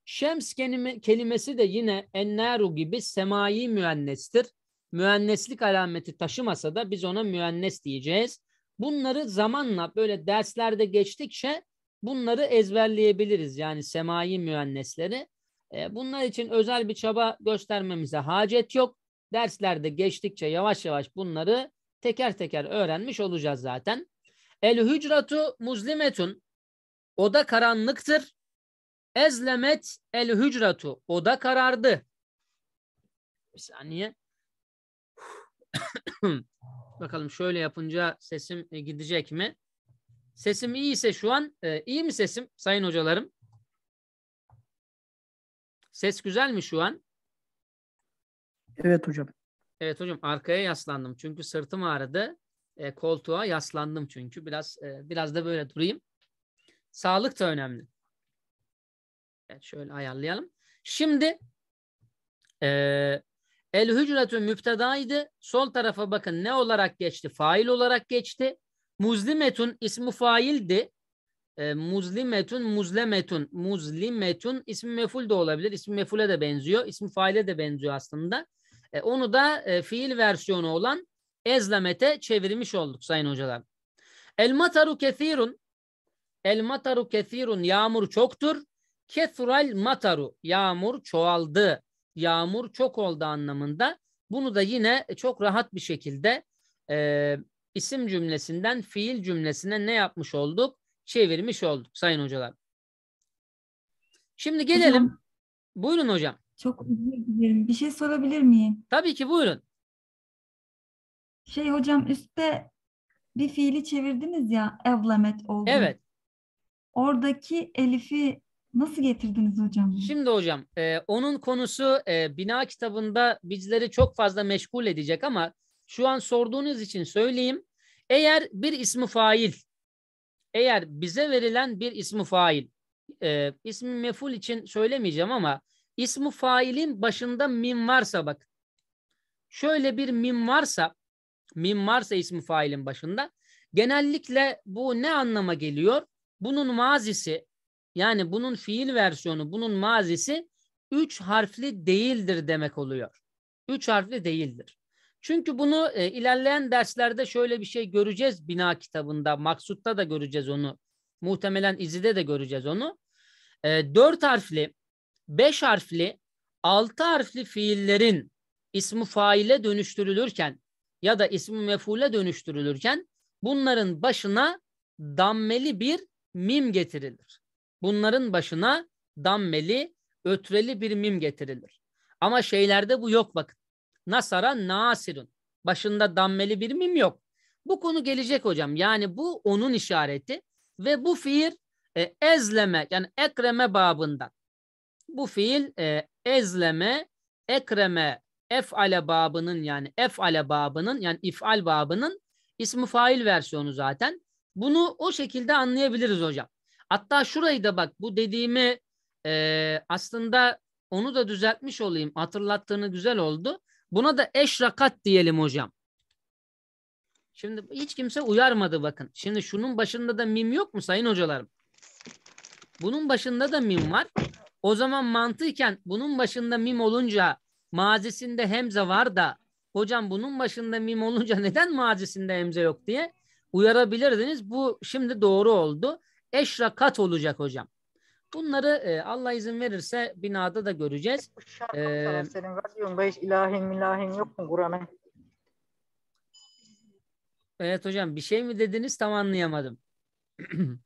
Şems kelime, kelimesi de yine enneru gibi semai müennestir müenneslik alameti taşımasa da biz ona müennes diyeceğiz. Bunları zamanla böyle derslerde geçtikçe bunları ezberleyebiliriz. Yani semai müennesleri. E, bunlar için özel bir çaba göstermemize hacet yok. Derslerde geçtikçe yavaş yavaş bunları teker teker öğrenmiş olacağız zaten. El hücratu muzlimetun. Oda karanlıktır. Ezlemet el hücratu. Oda karardı. Bir saniye. *coughs* Bakalım şöyle yapınca sesim e, gidecek mi? Sesim iyi ise şu an e, iyi mi sesim sayın hocalarım? Ses güzel mi şu an? Evet hocam. Evet hocam arkaya yaslandım çünkü sırtım ağrıdı. E, koltuğa yaslandım çünkü biraz e, biraz da böyle durayım. Sağlık da önemli. Evet şöyle ayarlayalım. Şimdi e, El hücretü müptedaydı. Sol tarafa bakın ne olarak geçti? Fail olarak geçti. Muzlimetun ismi faildi. E, muzlimetun, muzlemetun. Muzlimetun ismi meful de olabilir. İsmi mefule de benziyor. İsmi faile de benziyor aslında. E, onu da e, fiil versiyonu olan ezlemete çevirmiş olduk sayın hocalar. El mataru kethirun. El mataru kethirun. Yağmur çoktur. Kethural mataru. Yağmur çoğaldı yağmur çok oldu anlamında. Bunu da yine çok rahat bir şekilde e, isim cümlesinden fiil cümlesine ne yapmış olduk? Çevirmiş olduk sayın hocalar. Şimdi gelelim. Hocam, buyurun hocam. Çok özür dilerim. Bir şey sorabilir miyim? Tabii ki buyurun. Şey hocam üstte bir fiili çevirdiniz ya evlamet oldu. Evet. Oradaki elifi Nasıl getirdiniz hocam? Şimdi hocam e, onun konusu e, bina kitabında bizleri çok fazla meşgul edecek ama şu an sorduğunuz için söyleyeyim. Eğer bir ismi fail, eğer bize verilen bir ismi fail, e, ismi meful için söylemeyeceğim ama ismi failin başında min varsa bak. Şöyle bir min varsa, min varsa ismi failin başında genellikle bu ne anlama geliyor? Bunun mazisi yani bunun fiil versiyonu, bunun mazisi üç harfli değildir demek oluyor. Üç harfli değildir. Çünkü bunu e, ilerleyen derslerde şöyle bir şey göreceğiz bina kitabında. Maksutta da göreceğiz onu. Muhtemelen izide de göreceğiz onu. E, dört harfli, beş harfli, altı harfli fiillerin ismi faile dönüştürülürken ya da ismi mefule dönüştürülürken bunların başına dammeli bir mim getirilir. Bunların başına dammeli, ötreli bir mim getirilir. Ama şeylerde bu yok bakın. Nasara nasirun. Başında dammeli bir mim yok. Bu konu gelecek hocam. Yani bu onun işareti ve bu fiil e, ezleme yani ekreme babından. Bu fiil e, ezleme, ekreme, ef'ale babının yani ef'ale babının yani if'al babının ismi fail versiyonu zaten. Bunu o şekilde anlayabiliriz hocam. Hatta şurayı da bak bu dediğimi e, aslında onu da düzeltmiş olayım. Hatırlattığını güzel oldu. Buna da eş rakat diyelim hocam. Şimdi hiç kimse uyarmadı bakın. Şimdi şunun başında da mim yok mu sayın hocalarım? Bunun başında da mim var. O zaman mantıken bunun başında mim olunca mazisinde hemze var da hocam bunun başında mim olunca *laughs* neden mazisinde hemze yok diye uyarabilirdiniz. Bu şimdi doğru oldu eşrakat olacak hocam. Bunları e, Allah izin verirse binada da göreceğiz. E, senin radyonda hiç ilahin milahin yok mu Kur'an'ın? Evet hocam bir şey mi dediniz tam anlayamadım. *clears throat*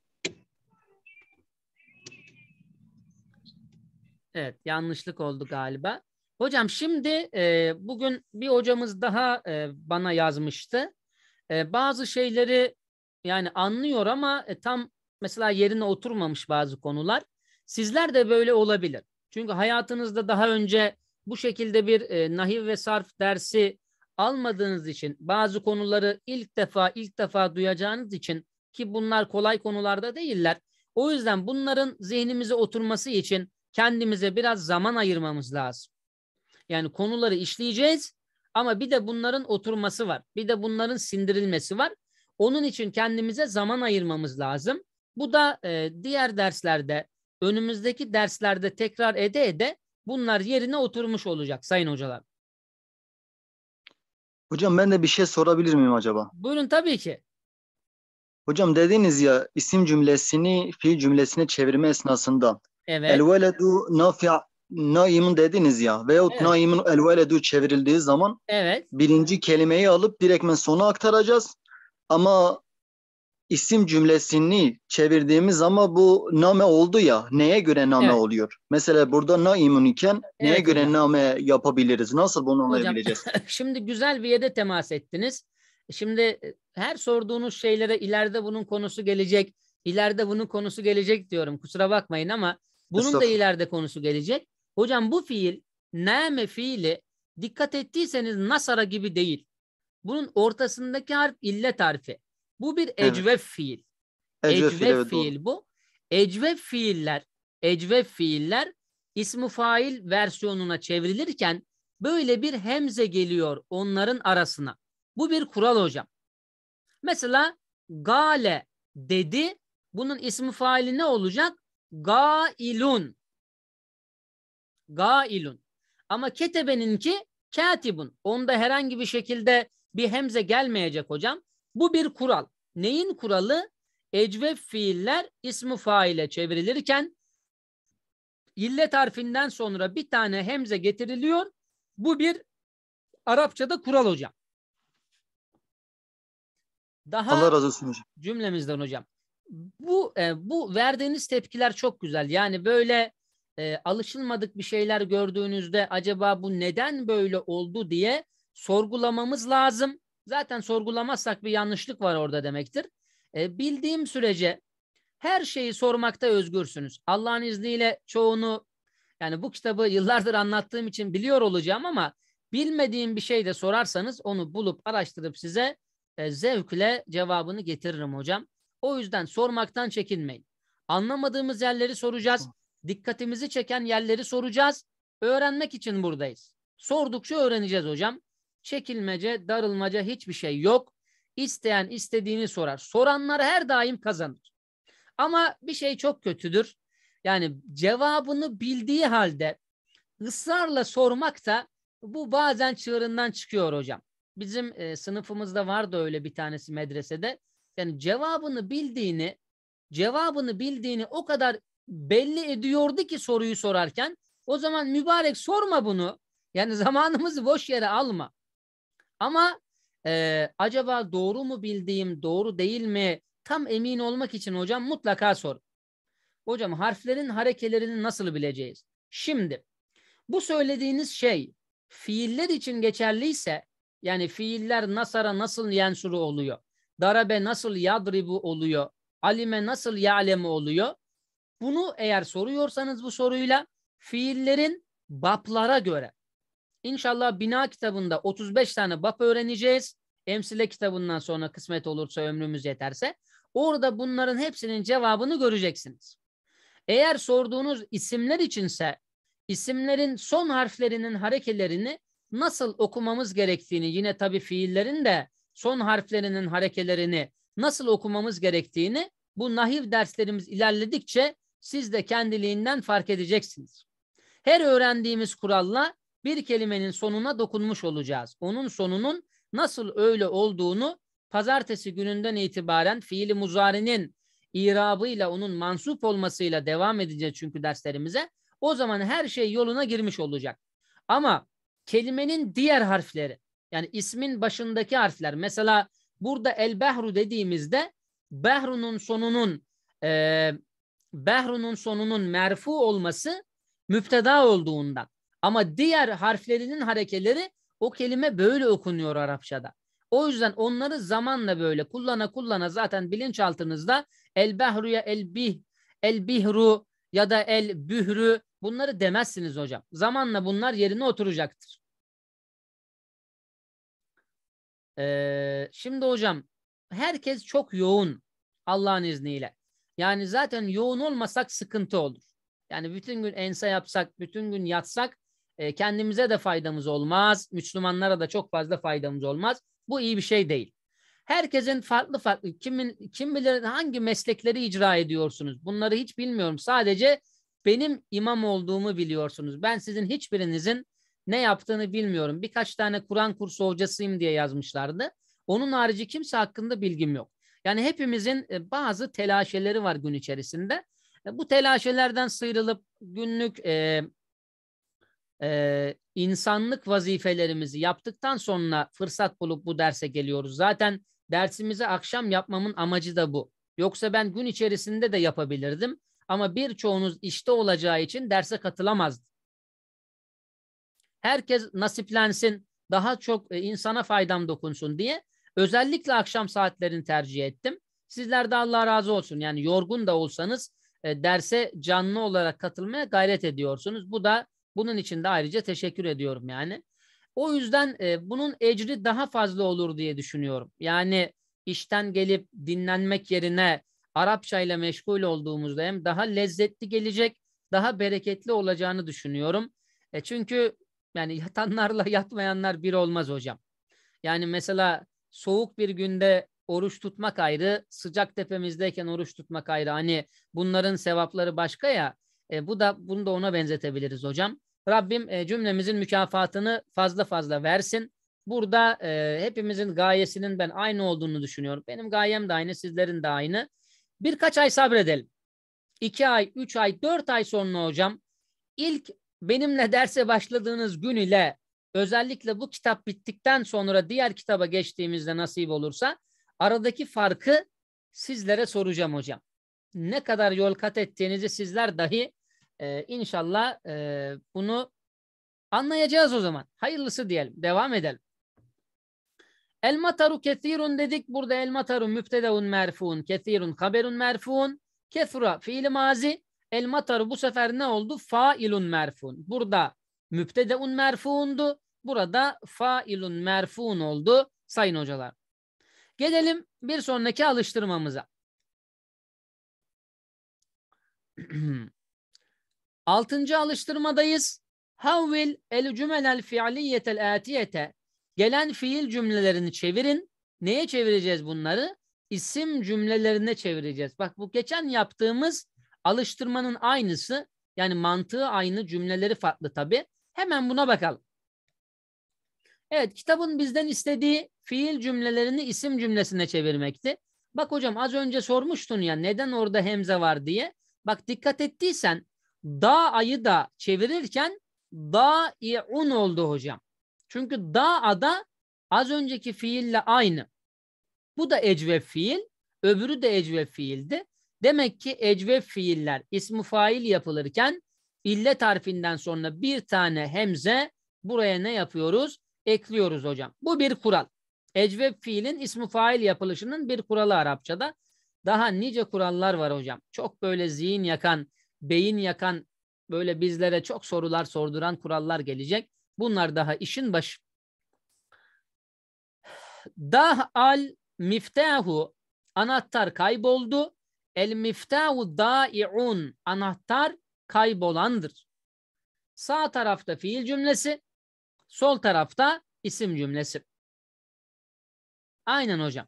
evet yanlışlık oldu galiba. Hocam şimdi e, bugün bir hocamız daha e, bana yazmıştı. E, bazı şeyleri yani anlıyor ama e, tam mesela yerine oturmamış bazı konular. Sizler de böyle olabilir. Çünkü hayatınızda daha önce bu şekilde bir e, nahiv ve sarf dersi almadığınız için bazı konuları ilk defa ilk defa duyacağınız için ki bunlar kolay konularda değiller. O yüzden bunların zihnimize oturması için kendimize biraz zaman ayırmamız lazım. Yani konuları işleyeceğiz ama bir de bunların oturması var. Bir de bunların sindirilmesi var. Onun için kendimize zaman ayırmamız lazım. Bu da e, diğer derslerde önümüzdeki derslerde tekrar ede ede bunlar yerine oturmuş olacak sayın hocalar. Hocam ben de bir şey sorabilir miyim acaba? Buyurun tabii ki. Hocam dediniz ya isim cümlesini fiil cümlesine çevirme esnasında evet. el veledu nafi' naimun dediniz ya veyahut evet. naimun el veledu çevrildiği zaman evet. birinci kelimeyi alıp direktmen sona aktaracağız. Ama isim cümlesini çevirdiğimiz ama bu name oldu ya neye göre name evet. oluyor? Mesela burada naimun iken neye göre hocam. name yapabiliriz? Nasıl bunu anlayabileceğiz? *laughs* şimdi güzel bir yere temas ettiniz. Şimdi e, her sorduğunuz şeylere ileride bunun konusu gelecek. İleride bunun konusu gelecek diyorum. Kusura bakmayın ama bunun da ileride konusu gelecek. Hocam bu fiil name fiili dikkat ettiyseniz nasara gibi değil. Bunun ortasındaki harf illet harfi. Bu bir ecveb evet. fiil. Ecveb, fiil, fiil bu. Ecveb fiiller, ecveb fiiller ismi fail versiyonuna çevrilirken böyle bir hemze geliyor onların arasına. Bu bir kural hocam. Mesela gale dedi. Bunun ismi faili ne olacak? Gailun. Gailun. Ama ketebeninki katibun. Onda herhangi bir şekilde bir hemze gelmeyecek hocam. Bu bir kural. Neyin kuralı? Ecveb fiiller ismi faile çevrilirken illet harfinden sonra bir tane hemze getiriliyor. Bu bir Arapçada kural hocam. Daha Allah razı olsun hocam. Cümlemizden hocam. Bu e, bu verdiğiniz tepkiler çok güzel. Yani böyle e, alışılmadık bir şeyler gördüğünüzde acaba bu neden böyle oldu diye sorgulamamız lazım. Zaten sorgulamazsak bir yanlışlık var orada demektir. E, bildiğim sürece her şeyi sormakta özgürsünüz. Allah'ın izniyle çoğunu yani bu kitabı yıllardır anlattığım için biliyor olacağım ama bilmediğim bir şey de sorarsanız onu bulup araştırıp size e, zevkle cevabını getiririm hocam. O yüzden sormaktan çekinmeyin. Anlamadığımız yerleri soracağız. Dikkatimizi çeken yerleri soracağız. Öğrenmek için buradayız. Sordukça öğreneceğiz hocam. Çekilmece, darılmaca hiçbir şey yok. İsteyen istediğini sorar. Soranlar her daim kazanır. Ama bir şey çok kötüdür. Yani cevabını bildiği halde ısrarla sormak da bu bazen çığırından çıkıyor hocam. Bizim e, sınıfımızda vardı öyle bir tanesi medresede. Yani cevabını bildiğini, cevabını bildiğini o kadar belli ediyordu ki soruyu sorarken o zaman mübarek sorma bunu. Yani *laughs* zamanımızı boş yere alma. Ama e, acaba doğru mu bildiğim, doğru değil mi tam emin olmak için hocam mutlaka sor. Hocam harflerin harekelerini nasıl bileceğiz? Şimdi bu söylediğiniz şey fiiller için geçerliyse yani fiiller nasara nasıl yensuru oluyor? Darabe nasıl yadribu oluyor? Alime nasıl ya'lemu oluyor? Bunu eğer soruyorsanız bu soruyla fiillerin baplara göre İnşallah bina kitabında 35 tane bab öğreneceğiz. Emsile kitabından sonra kısmet olursa ömrümüz yeterse. Orada bunların hepsinin cevabını göreceksiniz. Eğer sorduğunuz isimler içinse isimlerin son harflerinin harekelerini nasıl okumamız gerektiğini yine tabi fiillerin de son harflerinin harekelerini nasıl okumamız gerektiğini bu nahiv derslerimiz ilerledikçe siz de kendiliğinden fark edeceksiniz. Her öğrendiğimiz kuralla bir kelimenin sonuna dokunmuş olacağız. Onun sonunun nasıl öyle olduğunu pazartesi gününden itibaren fiili muzarinin irabıyla onun mansup olmasıyla devam edeceğiz çünkü derslerimize. O zaman her şey yoluna girmiş olacak. Ama kelimenin diğer harfleri yani ismin başındaki harfler mesela burada el behru dediğimizde behrunun sonunun e, behrunun sonunun merfu olması müpteda olduğundan ama diğer harflerinin harekeleri o kelime böyle okunuyor Arapçada. O yüzden onları zamanla böyle kullana kullana zaten bilinçaltınızda el behruya el bih, el bihru ya da el bührü bunları demezsiniz hocam. Zamanla bunlar yerine oturacaktır. Ee, şimdi hocam herkes çok yoğun Allah'ın izniyle. Yani zaten yoğun olmasak sıkıntı olur. Yani bütün gün ense yapsak, bütün gün yatsak e, kendimize de faydamız olmaz. Müslümanlara da çok fazla faydamız olmaz. Bu iyi bir şey değil. Herkesin farklı farklı kimin kim bilir hangi meslekleri icra ediyorsunuz. Bunları hiç bilmiyorum. Sadece benim imam olduğumu biliyorsunuz. Ben sizin hiçbirinizin ne yaptığını bilmiyorum. Birkaç tane Kur'an kursu hocasıyım diye yazmışlardı. Onun harici kimse hakkında bilgim yok. Yani hepimizin e, bazı telaşeleri var gün içerisinde. E, bu telaşelerden sıyrılıp günlük e, e, insanlık vazifelerimizi yaptıktan sonra fırsat bulup bu derse geliyoruz. Zaten dersimizi akşam yapmamın amacı da bu. Yoksa ben gün içerisinde de yapabilirdim ama birçoğunuz işte olacağı için derse katılamazdı. Herkes nasiplensin, daha çok e, insana faydam dokunsun diye özellikle akşam saatlerini tercih ettim. Sizler de Allah razı olsun. Yani yorgun da olsanız e, derse canlı olarak katılmaya gayret ediyorsunuz. Bu da bunun için de ayrıca teşekkür ediyorum yani. O yüzden e, bunun ecri daha fazla olur diye düşünüyorum. Yani işten gelip dinlenmek yerine Arapça ile meşgul olduğumuzda hem daha lezzetli gelecek, daha bereketli olacağını düşünüyorum. E çünkü yani yatanlarla *laughs* yatmayanlar bir olmaz hocam. Yani mesela soğuk bir günde oruç tutmak ayrı, sıcak tepemizdeyken oruç tutmak ayrı. Hani bunların sevapları başka ya. E, bu da bunu da ona benzetebiliriz hocam. Rabbim e, cümlemizin mükafatını fazla fazla versin. Burada e, hepimizin gayesinin ben aynı olduğunu düşünüyorum. Benim gayem de aynı, sizlerin de aynı. Birkaç ay sabredelim. İki ay, üç ay, dört ay sonra hocam ilk benimle derse başladığınız gün ile özellikle bu kitap bittikten sonra diğer kitaba geçtiğimizde nasip olursa aradaki farkı sizlere soracağım hocam. Ne kadar yol kat ettiğinizi sizler dahi ee, inşallah e, bunu anlayacağız o zaman. Hayırlısı diyelim. Devam edelim. El mataru kesirun dedik. Burada el mataru müftedeun merfuun. Kesirun haberun merfuun. Kesra fiil mazi. El mataru bu sefer ne oldu? Failun merfuun. Burada müftedeun merfuundu. Burada failun merfuun oldu sayın hocalar. Gelelim bir sonraki alıştırmamıza. *clears throat* Hmm. Altıncı alıştırmadayız. Havvil el cümelel fiiliyetel atiyete. Gelen fiil cümlelerini çevirin. Neye çevireceğiz bunları? İsim cümlelerine çevireceğiz. Bak bu geçen yaptığımız alıştırmanın aynısı. Yani mantığı aynı, cümleleri farklı tabii. Hemen buna bakalım. Evet, kitabın bizden istediği fiil cümlelerini isim cümlesine çevirmekti. Bak hocam az önce sormuştun ya neden orada hemze var diye. Bak dikkat ettiysen da ayı da çevirirken un oldu hocam. Çünkü da ada az önceki fiille aynı. Bu da ecve fiil, öbürü de ecve fiildi. Demek ki ecve fiiller ismi fail yapılırken illet tarifinden sonra bir tane hemze buraya ne yapıyoruz? Ekliyoruz hocam. Bu bir kural. Ecveb fiilin ismi fail yapılışının bir kuralı Arapçada. Daha nice kurallar var hocam. Çok böyle zihin yakan beyin yakan böyle bizlere çok sorular sorduran kurallar gelecek. Bunlar daha işin başı. Dah al miftahu anahtar kayboldu. El miftahu dai'un anahtar kaybolandır. Sağ tarafta fiil cümlesi, sol tarafta isim cümlesi. Aynen hocam.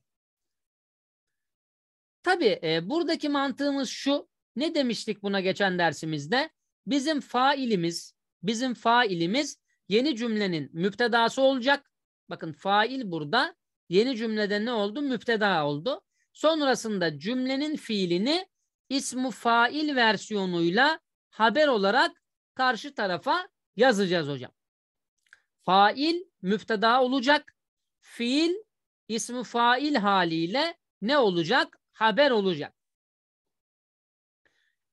Tabi e, buradaki mantığımız şu. Ne demiştik buna geçen dersimizde? Bizim failimiz, bizim failimiz yeni cümlenin müptedası olacak. Bakın fail burada yeni cümlede ne oldu? Müpteda oldu. Sonrasında cümlenin fiilini ismu fail versiyonuyla haber olarak karşı tarafa yazacağız hocam. Fail müpteda olacak. Fiil ismi fail haliyle ne olacak? Haber olacak.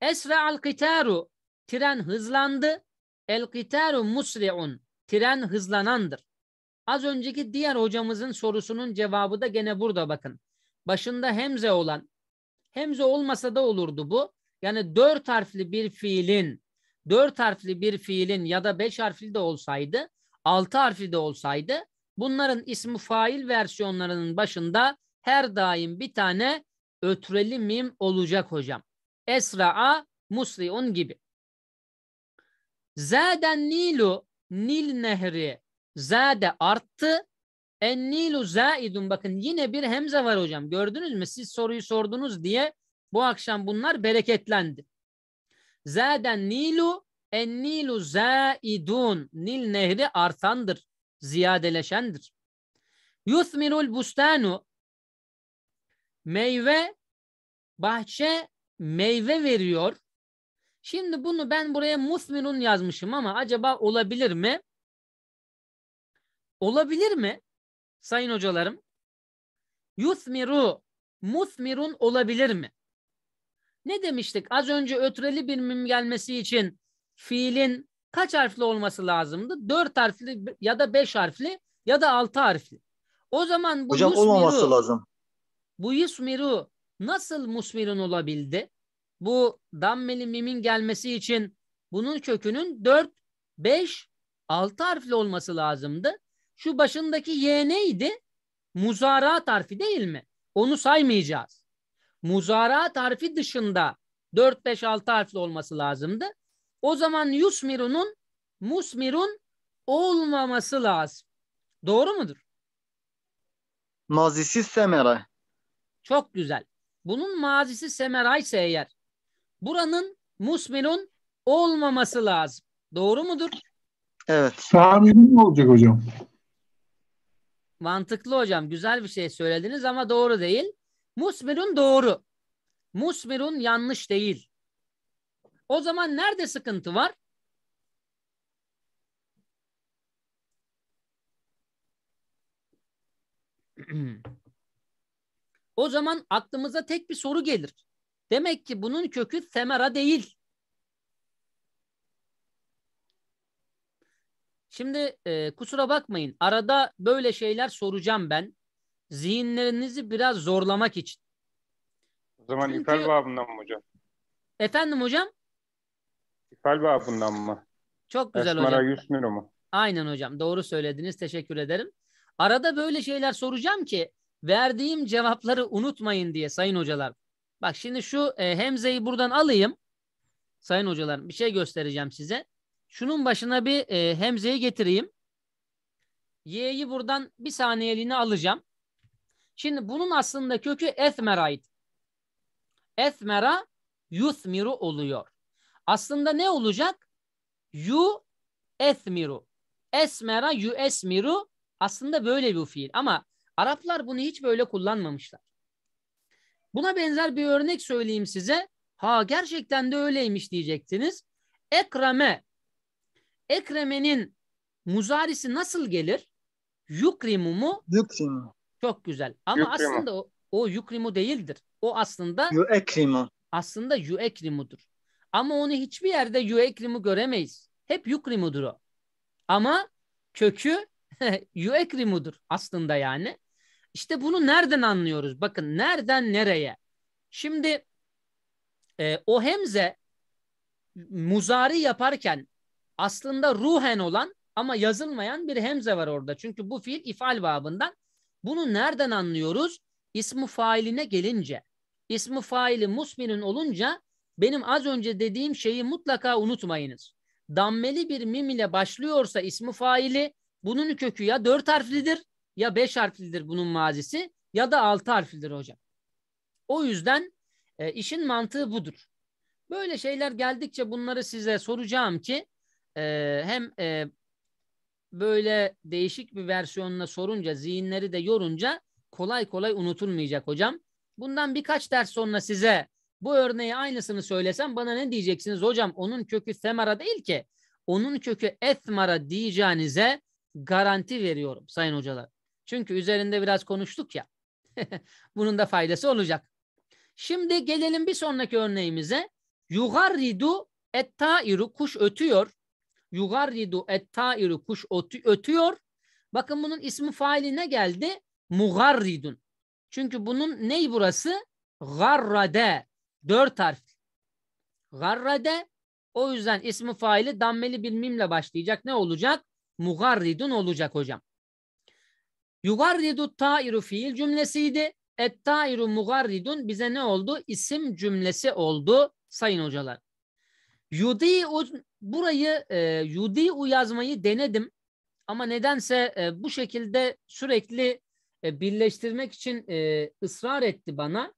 Esra al kitaru. Tren hızlandı. El kitaru musri'un. Tren hızlanandır. Az önceki diğer hocamızın sorusunun cevabı da gene burada bakın. Başında hemze olan, hemze olmasa da olurdu bu. Yani dört harfli bir fiilin, dört harfli bir fiilin ya da beş harfli de olsaydı, altı harfli de olsaydı, bunların ismi fail versiyonlarının başında her daim bir tane ötreli mim olacak hocam. Esra'a musri'un gibi. Zaden nilu nil nehri zade arttı. En nilu zaidun bakın yine bir hemze var hocam. Gördünüz mü siz soruyu sordunuz diye bu akşam bunlar bereketlendi. Zaden nilu en nilu zaidun nil nehri artandır. Ziyadeleşendir. Yuthmirul bustanu meyve bahçe meyve veriyor. Şimdi bunu ben buraya musmirun yazmışım ama acaba olabilir mi? Olabilir mi sayın hocalarım? Yusmiru, musmirun olabilir mi? Ne demiştik? Az önce ötreli bir mim gelmesi için fiilin kaç harfli olması lazımdı? Dört harfli ya da beş harfli ya da altı harfli. O zaman bu Hocam yusmiru, olmaması lazım. Bu yusmiru nasıl musmirun olabildi? bu dammeli mimin gelmesi için bunun kökünün 4, 5, 6 harfli olması lazımdı. Şu başındaki y neydi? Muzara harfi değil mi? Onu saymayacağız. Muzara harfi dışında 4, 5, 6 harfli olması lazımdı. O zaman yusmirunun musmirun olmaması lazım. Doğru mudur? Mazisi semera. Çok güzel. Bunun mazisi ise eğer buranın musmelun olmaması lazım. Doğru mudur? Evet. mi olacak hocam? Mantıklı hocam. Güzel bir şey söylediniz ama doğru değil. Musmirun doğru. Musmirun yanlış değil. O zaman nerede sıkıntı var? *clears throat* o zaman aklımıza tek bir soru gelir. Demek ki bunun kökü semera değil. Şimdi e, kusura bakmayın. Arada böyle şeyler soracağım ben. Zihinlerinizi biraz zorlamak için. O zaman Çünkü... ifal babından mı hocam? Efendim hocam? İfal babından mı? Çok güzel Esmara hocam. Yusmino mu? Aynen hocam. Doğru söylediniz. Teşekkür ederim. Arada böyle şeyler soracağım ki verdiğim cevapları unutmayın diye sayın hocalar. Bak şimdi şu e, hemzeyi buradan alayım. Sayın hocalarım bir şey göstereceğim size. Şunun başına bir e, hemzeyi getireyim. Y'yi buradan bir saniyeliğine alacağım. Şimdi bunun aslında kökü ethmerayt. Ethmera yuthmiru oluyor. Aslında ne olacak? Yu ethmiru. Esmera yu esmiru aslında böyle bir fiil. Ama Araplar bunu hiç böyle kullanmamışlar. Buna benzer bir örnek söyleyeyim size. Ha gerçekten de öyleymiş diyecektiniz. Ekreme. Ekreme'nin muzarisi nasıl gelir? Yukrimu mu? Yukrimu. Çok güzel. Ama yukrimu. aslında o, o yukrimu değildir. O aslında yuekrimu. Aslında yuekrimudur. Ama onu hiçbir yerde yuekrimu göremeyiz. Hep yukrimudur o. Ama kökü *laughs* yuekrimudur aslında yani. İşte bunu nereden anlıyoruz? Bakın nereden nereye? Şimdi e, o hemze muzari yaparken aslında ruhen olan ama yazılmayan bir hemze var orada. Çünkü bu fiil ifal babından. Bunu nereden anlıyoruz? İsmi failine gelince. İsmi faili musminin olunca benim az önce dediğim şeyi mutlaka unutmayınız. Dammeli bir mim ile başlıyorsa ismi faili bunun kökü ya dört harflidir ya 5 harflidir bunun mazisi ya da 6 harflidir hocam. O yüzden e, işin mantığı budur. Böyle şeyler geldikçe bunları size soracağım ki e, hem e, böyle değişik bir versiyonla sorunca zihinleri de yorunca kolay kolay unutulmayacak hocam. Bundan birkaç ders sonra size bu örneği aynısını söylesem bana ne diyeceksiniz hocam? Onun kökü semara değil ki. Onun kökü etmara diyeceğinize garanti veriyorum sayın hocalar. Çünkü üzerinde biraz konuştuk ya. *laughs* Bunun da faydası olacak. Şimdi gelelim bir sonraki örneğimize. Yugarridu ettairu kuş ötüyor. Yugarridu ettairu kuş ötüyor. Bakın bunun ismi ne geldi. Mugarridun. Çünkü bunun ney burası? Garrade. Dört harf. Garrade. O yüzden ismi faili dammeli bir mimle başlayacak. Ne olacak? Mugarridun olacak hocam. Yugarridu tairu fiil cümlesiydi. Et tairu mugarridun bize ne oldu? İsim cümlesi oldu sayın hocalar. Yudi'u burayı e, yudi'u yazmayı denedim. Ama nedense e, bu şekilde sürekli e, birleştirmek için e, ısrar etti bana.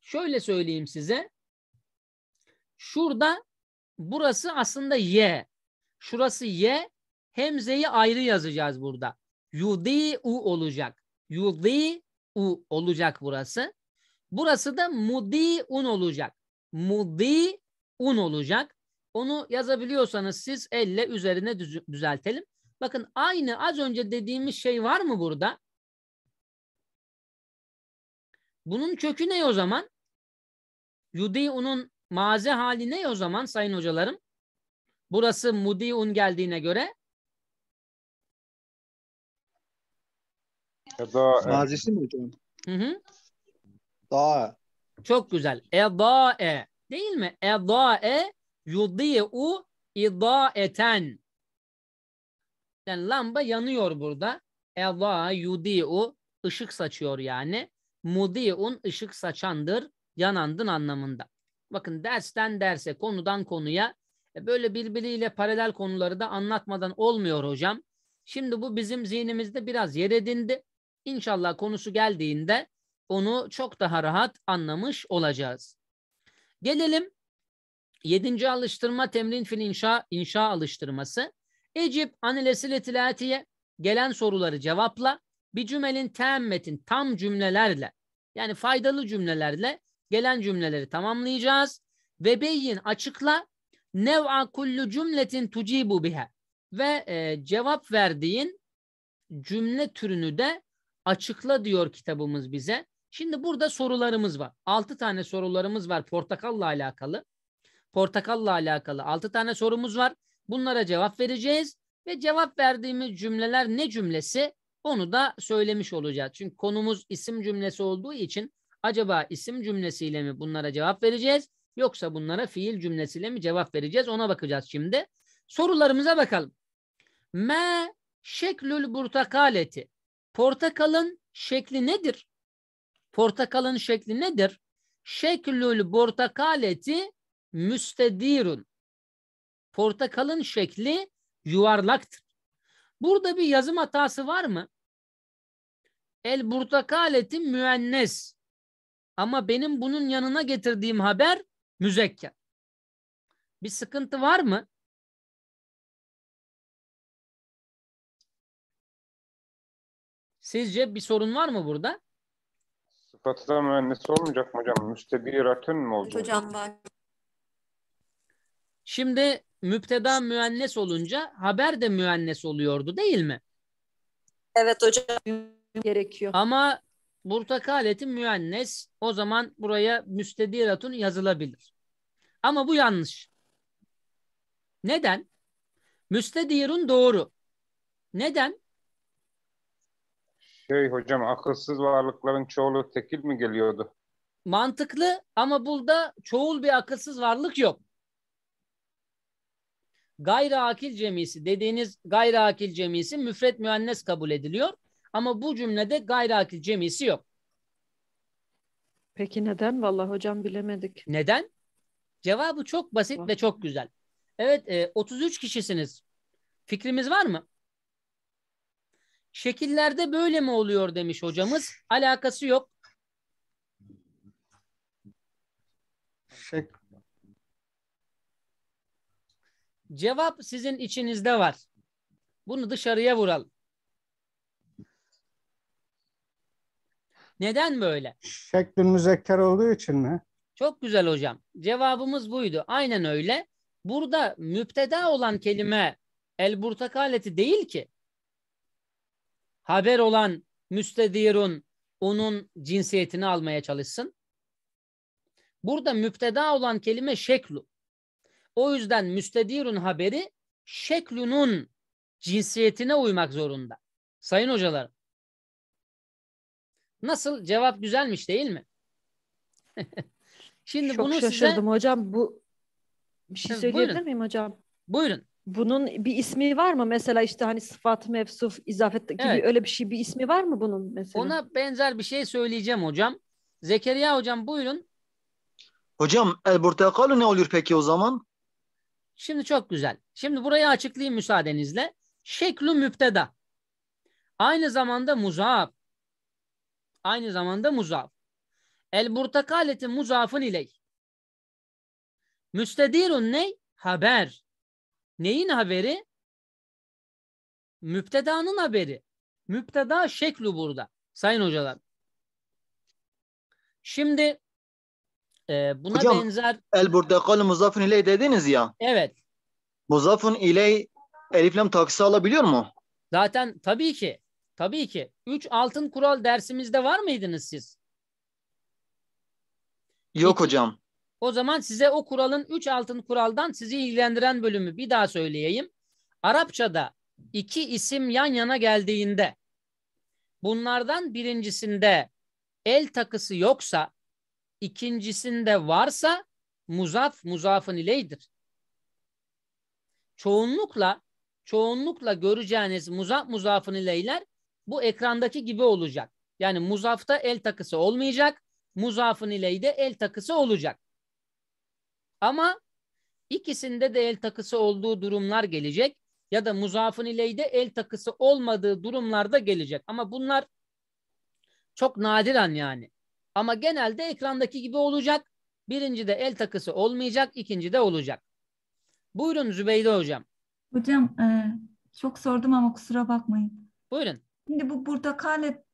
Şöyle söyleyeyim size. Şurada burası aslında Y. Şurası Y. Hemze'yi ayrı yazacağız burada. Yudi u olacak. Yudi u olacak burası. Burası da Mudi un olacak. Mudi un olacak. Onu yazabiliyorsanız siz elle üzerine düzeltelim. Bakın aynı az önce dediğimiz şey var mı burada? Bunun kökü ne o zaman? Yudi unun maze hali ne o zaman sayın hocalarım? Burası Mudi un geldiğine göre Eda Mazisi e, mi hocam? Hı hı. Daha. Çok güzel. Edae. Değil mi? Edae yudi'u idaeten. Yani lamba yanıyor burada. Eda yudi'u ışık saçıyor yani. Mudi'un ışık saçandır, yanandın anlamında. Bakın dersten derse, konudan konuya e, böyle birbiriyle paralel konuları da anlatmadan olmuyor hocam. Şimdi bu bizim zihnimizde biraz yer edindi. İnşallah konusu geldiğinde onu çok daha rahat anlamış olacağız. Gelelim yedinci alıştırma temrin fil inşa, inşa alıştırması. Ecip anilesiyle tilatiye gelen soruları cevapla. Bir cümlenin tam metin tam cümlelerle yani faydalı cümlelerle gelen cümleleri tamamlayacağız. Ve beyin açıkla nev'a kullu cümletin tucibu biha ve e, cevap verdiğin cümle türünü de açıkla diyor kitabımız bize. Şimdi burada sorularımız var. 6 tane sorularımız var portakalla alakalı. Portakalla alakalı 6 tane sorumuz var. Bunlara cevap vereceğiz ve cevap verdiğimiz cümleler ne cümlesi onu da söylemiş olacağız. Çünkü konumuz isim cümlesi olduğu için acaba isim cümlesiyle mi bunlara cevap vereceğiz yoksa bunlara fiil cümlesiyle mi cevap vereceğiz ona bakacağız şimdi. Sorularımıza bakalım. Me şeklül portakaleti. Portakalın şekli nedir? Portakalın şekli nedir? Şeklül portakaleti müstedirun. Portakalın şekli yuvarlaktır. Burada bir yazım hatası var mı? El portakaleti müennes. Ama benim bunun yanına getirdiğim haber müzekker. Bir sıkıntı var mı? Sizce bir sorun var mı burada? Sıfatı da mühendis olmayacak mı hocam? Müstebiratın mı olacak? Hocam ben. Şimdi müpteda müennes olunca haber de müennes oluyordu değil mi? Evet hocam gerekiyor. Ama burtakaleti müennes o zaman buraya müstediratun yazılabilir. Ama bu yanlış. Neden? Müstedirun doğru. Neden? Şey hocam akılsız varlıkların çoğulu tekil mi geliyordu? Mantıklı ama burada çoğul bir akılsız varlık yok. Gayri akil cemisi dediğiniz gayri akil cemisi müfret müennes kabul ediliyor. Ama bu cümlede gayri akil cemisi yok. Peki neden? Vallahi hocam bilemedik. Neden? Cevabı çok basit Bak. ve çok güzel. Evet 33 e, kişisiniz. Fikrimiz var mı? Şekillerde böyle mi oluyor demiş hocamız. Alakası yok. Şek Cevap sizin içinizde var. Bunu dışarıya vuralım. Neden böyle? Şeklin müzekker olduğu için mi? Çok güzel hocam. Cevabımız buydu. Aynen öyle. Burada müpteda olan kelime el burtakaleti değil ki haber olan müstedirun onun cinsiyetini almaya çalışsın. Burada müpteda olan kelime şeklu. O yüzden müstedirun haberi şeklunun cinsiyetine uymak zorunda. Sayın hocalar. Nasıl? Cevap güzelmiş değil mi? *laughs* Şimdi Çok bunu şaşırdım size... hocam. Bu bir şey söyleyebilir Buyurun. miyim hocam? Buyurun. Bunun bir ismi var mı? Mesela işte hani sıfat, mevsuf, izafet gibi evet. öyle bir şey bir ismi var mı bunun mesela? Ona benzer bir şey söyleyeceğim hocam. Zekeriya hocam buyurun. Hocam el portakalı ne oluyor peki o zaman? Şimdi çok güzel. Şimdi burayı açıklayayım müsaadenizle. Şeklu müpteda. Aynı zamanda muzaaf. Aynı zamanda muzaaf. El burtakaleti muzaafın iley. Müstedirun ney? Haber. Neyin haberi? Müptedanın haberi. Müpteda şeklu burada. Sayın hocalar. Şimdi e, buna Hocam, benzer... El burdekal muzafun iley dediniz ya. Evet. Muzafun iley eliflem taksi alabiliyor mu? Zaten tabii ki. Tabii ki. Üç altın kural dersimizde var mıydınız siz? Yok İki, hocam. O zaman size o kuralın 3 altın kuraldan sizi ilgilendiren bölümü bir daha söyleyeyim. Arapçada iki isim yan yana geldiğinde bunlardan birincisinde el takısı yoksa ikincisinde varsa muzaf muzafın ileydir. Çoğunlukla çoğunlukla göreceğiniz muzaf muzafın ileyler bu ekrandaki gibi olacak. Yani muzafta el takısı olmayacak, muzafın ileyde el takısı olacak. Ama ikisinde de el takısı olduğu durumlar gelecek ya da muzafın ileyde el takısı olmadığı durumlarda gelecek. Ama bunlar çok nadiren yani. Ama genelde ekrandaki gibi olacak. Birinci de el takısı olmayacak, ikinci de olacak. Buyurun Zübeyde Hocam. Hocam e, çok sordum ama kusura bakmayın. Buyurun. Şimdi bu burada kale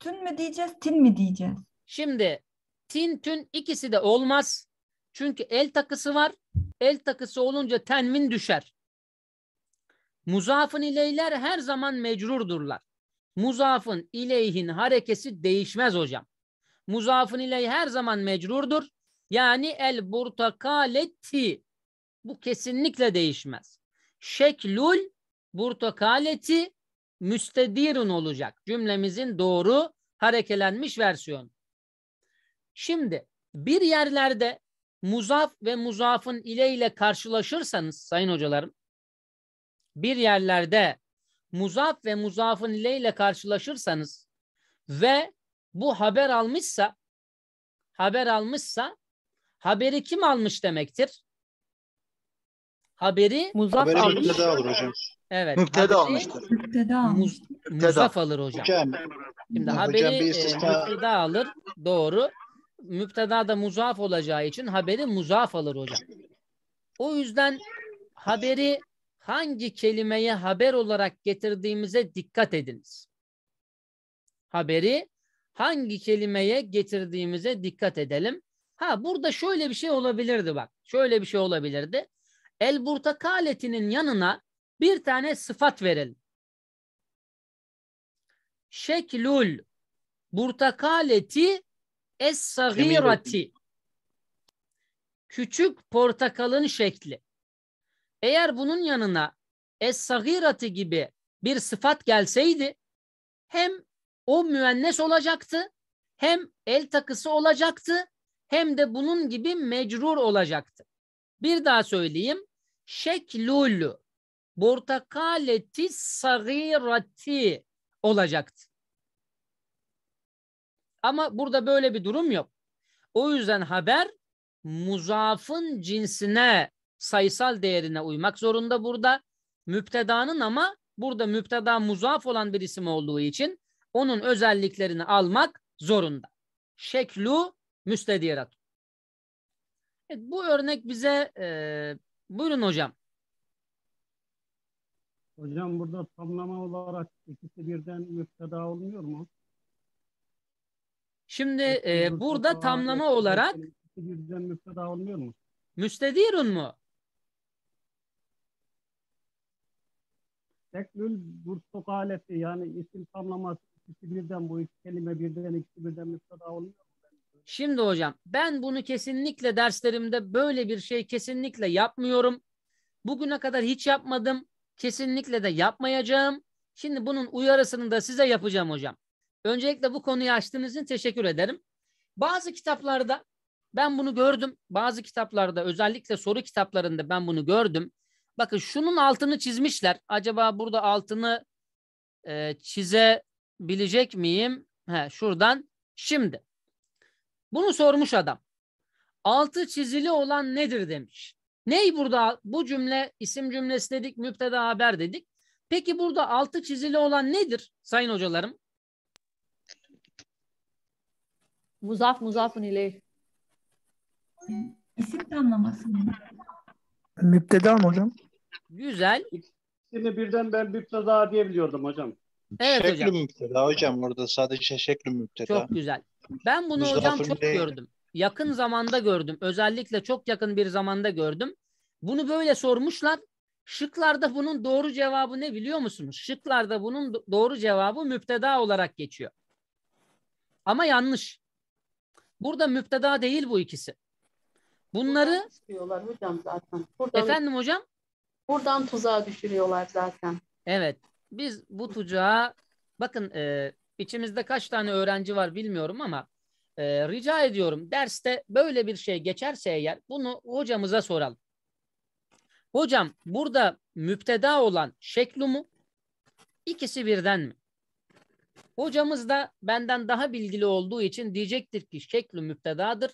tün mü diyeceğiz, tin mi diyeceğiz? Şimdi tin tün ikisi de olmaz. Çünkü el takısı var. El takısı olunca tenvin düşer. Muzafın ileyler her zaman mecrurdurlar. Muzafın ileyhin harekesi değişmez hocam. Muzafın iley her zaman mecrurdur. Yani el burtakaletti. Bu kesinlikle değişmez. Şeklul burtakaleti müstedirun olacak. Cümlemizin doğru harekelenmiş versiyonu. Şimdi bir yerlerde muzaf ve muzafın ile ile karşılaşırsanız sayın hocalarım bir yerlerde muzaf ve muzafın ile ile karşılaşırsanız ve bu haber almışsa haber almışsa haberi kim almış demektir? Haberi muzaf haberi almış. Müpteda alır hocam. Evet. Müpteda almıştır. Müpteda. Muz, muzaf alır hocam. Mükemmel. Şimdi hocam, haberi e, müpteda alır. Doğru müpteda da muzaf olacağı için haberi muzaf alır hocam. O yüzden haberi hangi kelimeye haber olarak getirdiğimize dikkat ediniz. Haberi hangi kelimeye getirdiğimize dikkat edelim. Ha burada şöyle bir şey olabilirdi bak. Şöyle bir şey olabilirdi. El burtakaletinin yanına bir tane sıfat verelim. Şeklül burtakaleti Es-sagirati. Küçük portakalın şekli. Eğer bunun yanına es-sagirati gibi bir sıfat gelseydi hem o müennes olacaktı hem el takısı olacaktı hem de bunun gibi mecrur olacaktı. Bir daha söyleyeyim. Şeklul portakaleti sagirati olacaktı. Ama burada böyle bir durum yok. O yüzden haber muzafın cinsine sayısal değerine uymak zorunda burada. Müptedanın ama burada müpteda muzaf olan bir isim olduğu için onun özelliklerini almak zorunda. Şeklu müstedirat. Evet, bu örnek bize e, buyurun hocam. Hocam burada tamlama olarak ikisi birden müpteda olmuyor mu? Şimdi e, burada tamlama olarak olmuyor mu? Müstedirun mu? Teklül bursukaleti yani isim tamlaması ikisi birden bu iki kelime birden ikisi birden müstada olmuyor mu? Şimdi hocam ben bunu kesinlikle derslerimde böyle bir şey kesinlikle yapmıyorum. Bugüne kadar hiç yapmadım. Kesinlikle de yapmayacağım. Şimdi bunun uyarısını da size yapacağım hocam. Öncelikle bu konuyu açtığınız için teşekkür ederim. Bazı kitaplarda ben bunu gördüm. Bazı kitaplarda özellikle soru kitaplarında ben bunu gördüm. Bakın şunun altını çizmişler. Acaba burada altını e, çizebilecek miyim? He, şuradan şimdi. Bunu sormuş adam. Altı çizili olan nedir demiş. Ney burada bu cümle isim cümlesi dedik, müpteda haber dedik. Peki burada altı çizili olan nedir sayın hocalarım? Muzaf muzafun ile. İsim tamlaması mı? Müpteda mı hocam? Güzel. Şimdi birden ben müpteda diye biliyordum hocam. Evet şekli hocam. müpteda hocam orada sadece şekli müpteda. Çok güzel. Ben bunu Muzafun hocam çok değil. gördüm. Yakın zamanda gördüm. Özellikle çok yakın bir zamanda gördüm. Bunu böyle sormuşlar. Şıklarda bunun doğru cevabı ne biliyor musunuz? Şıklarda bunun doğru cevabı müpteda olarak geçiyor. Ama yanlış. Burada müpteda değil bu ikisi. Bunları düşürüyorlar hocam zaten. Buradan, Efendim hocam? Buradan tuzağa düşürüyorlar zaten. Evet. Biz bu tuzağa bakın e, içimizde kaç tane öğrenci var bilmiyorum ama e, rica ediyorum derste böyle bir şey geçerse eğer bunu hocamıza soralım. Hocam burada müpteda olan şeklumu, ikisi birden mi? Hocamız da benden daha bilgili olduğu için diyecektir ki şekli müptedadır.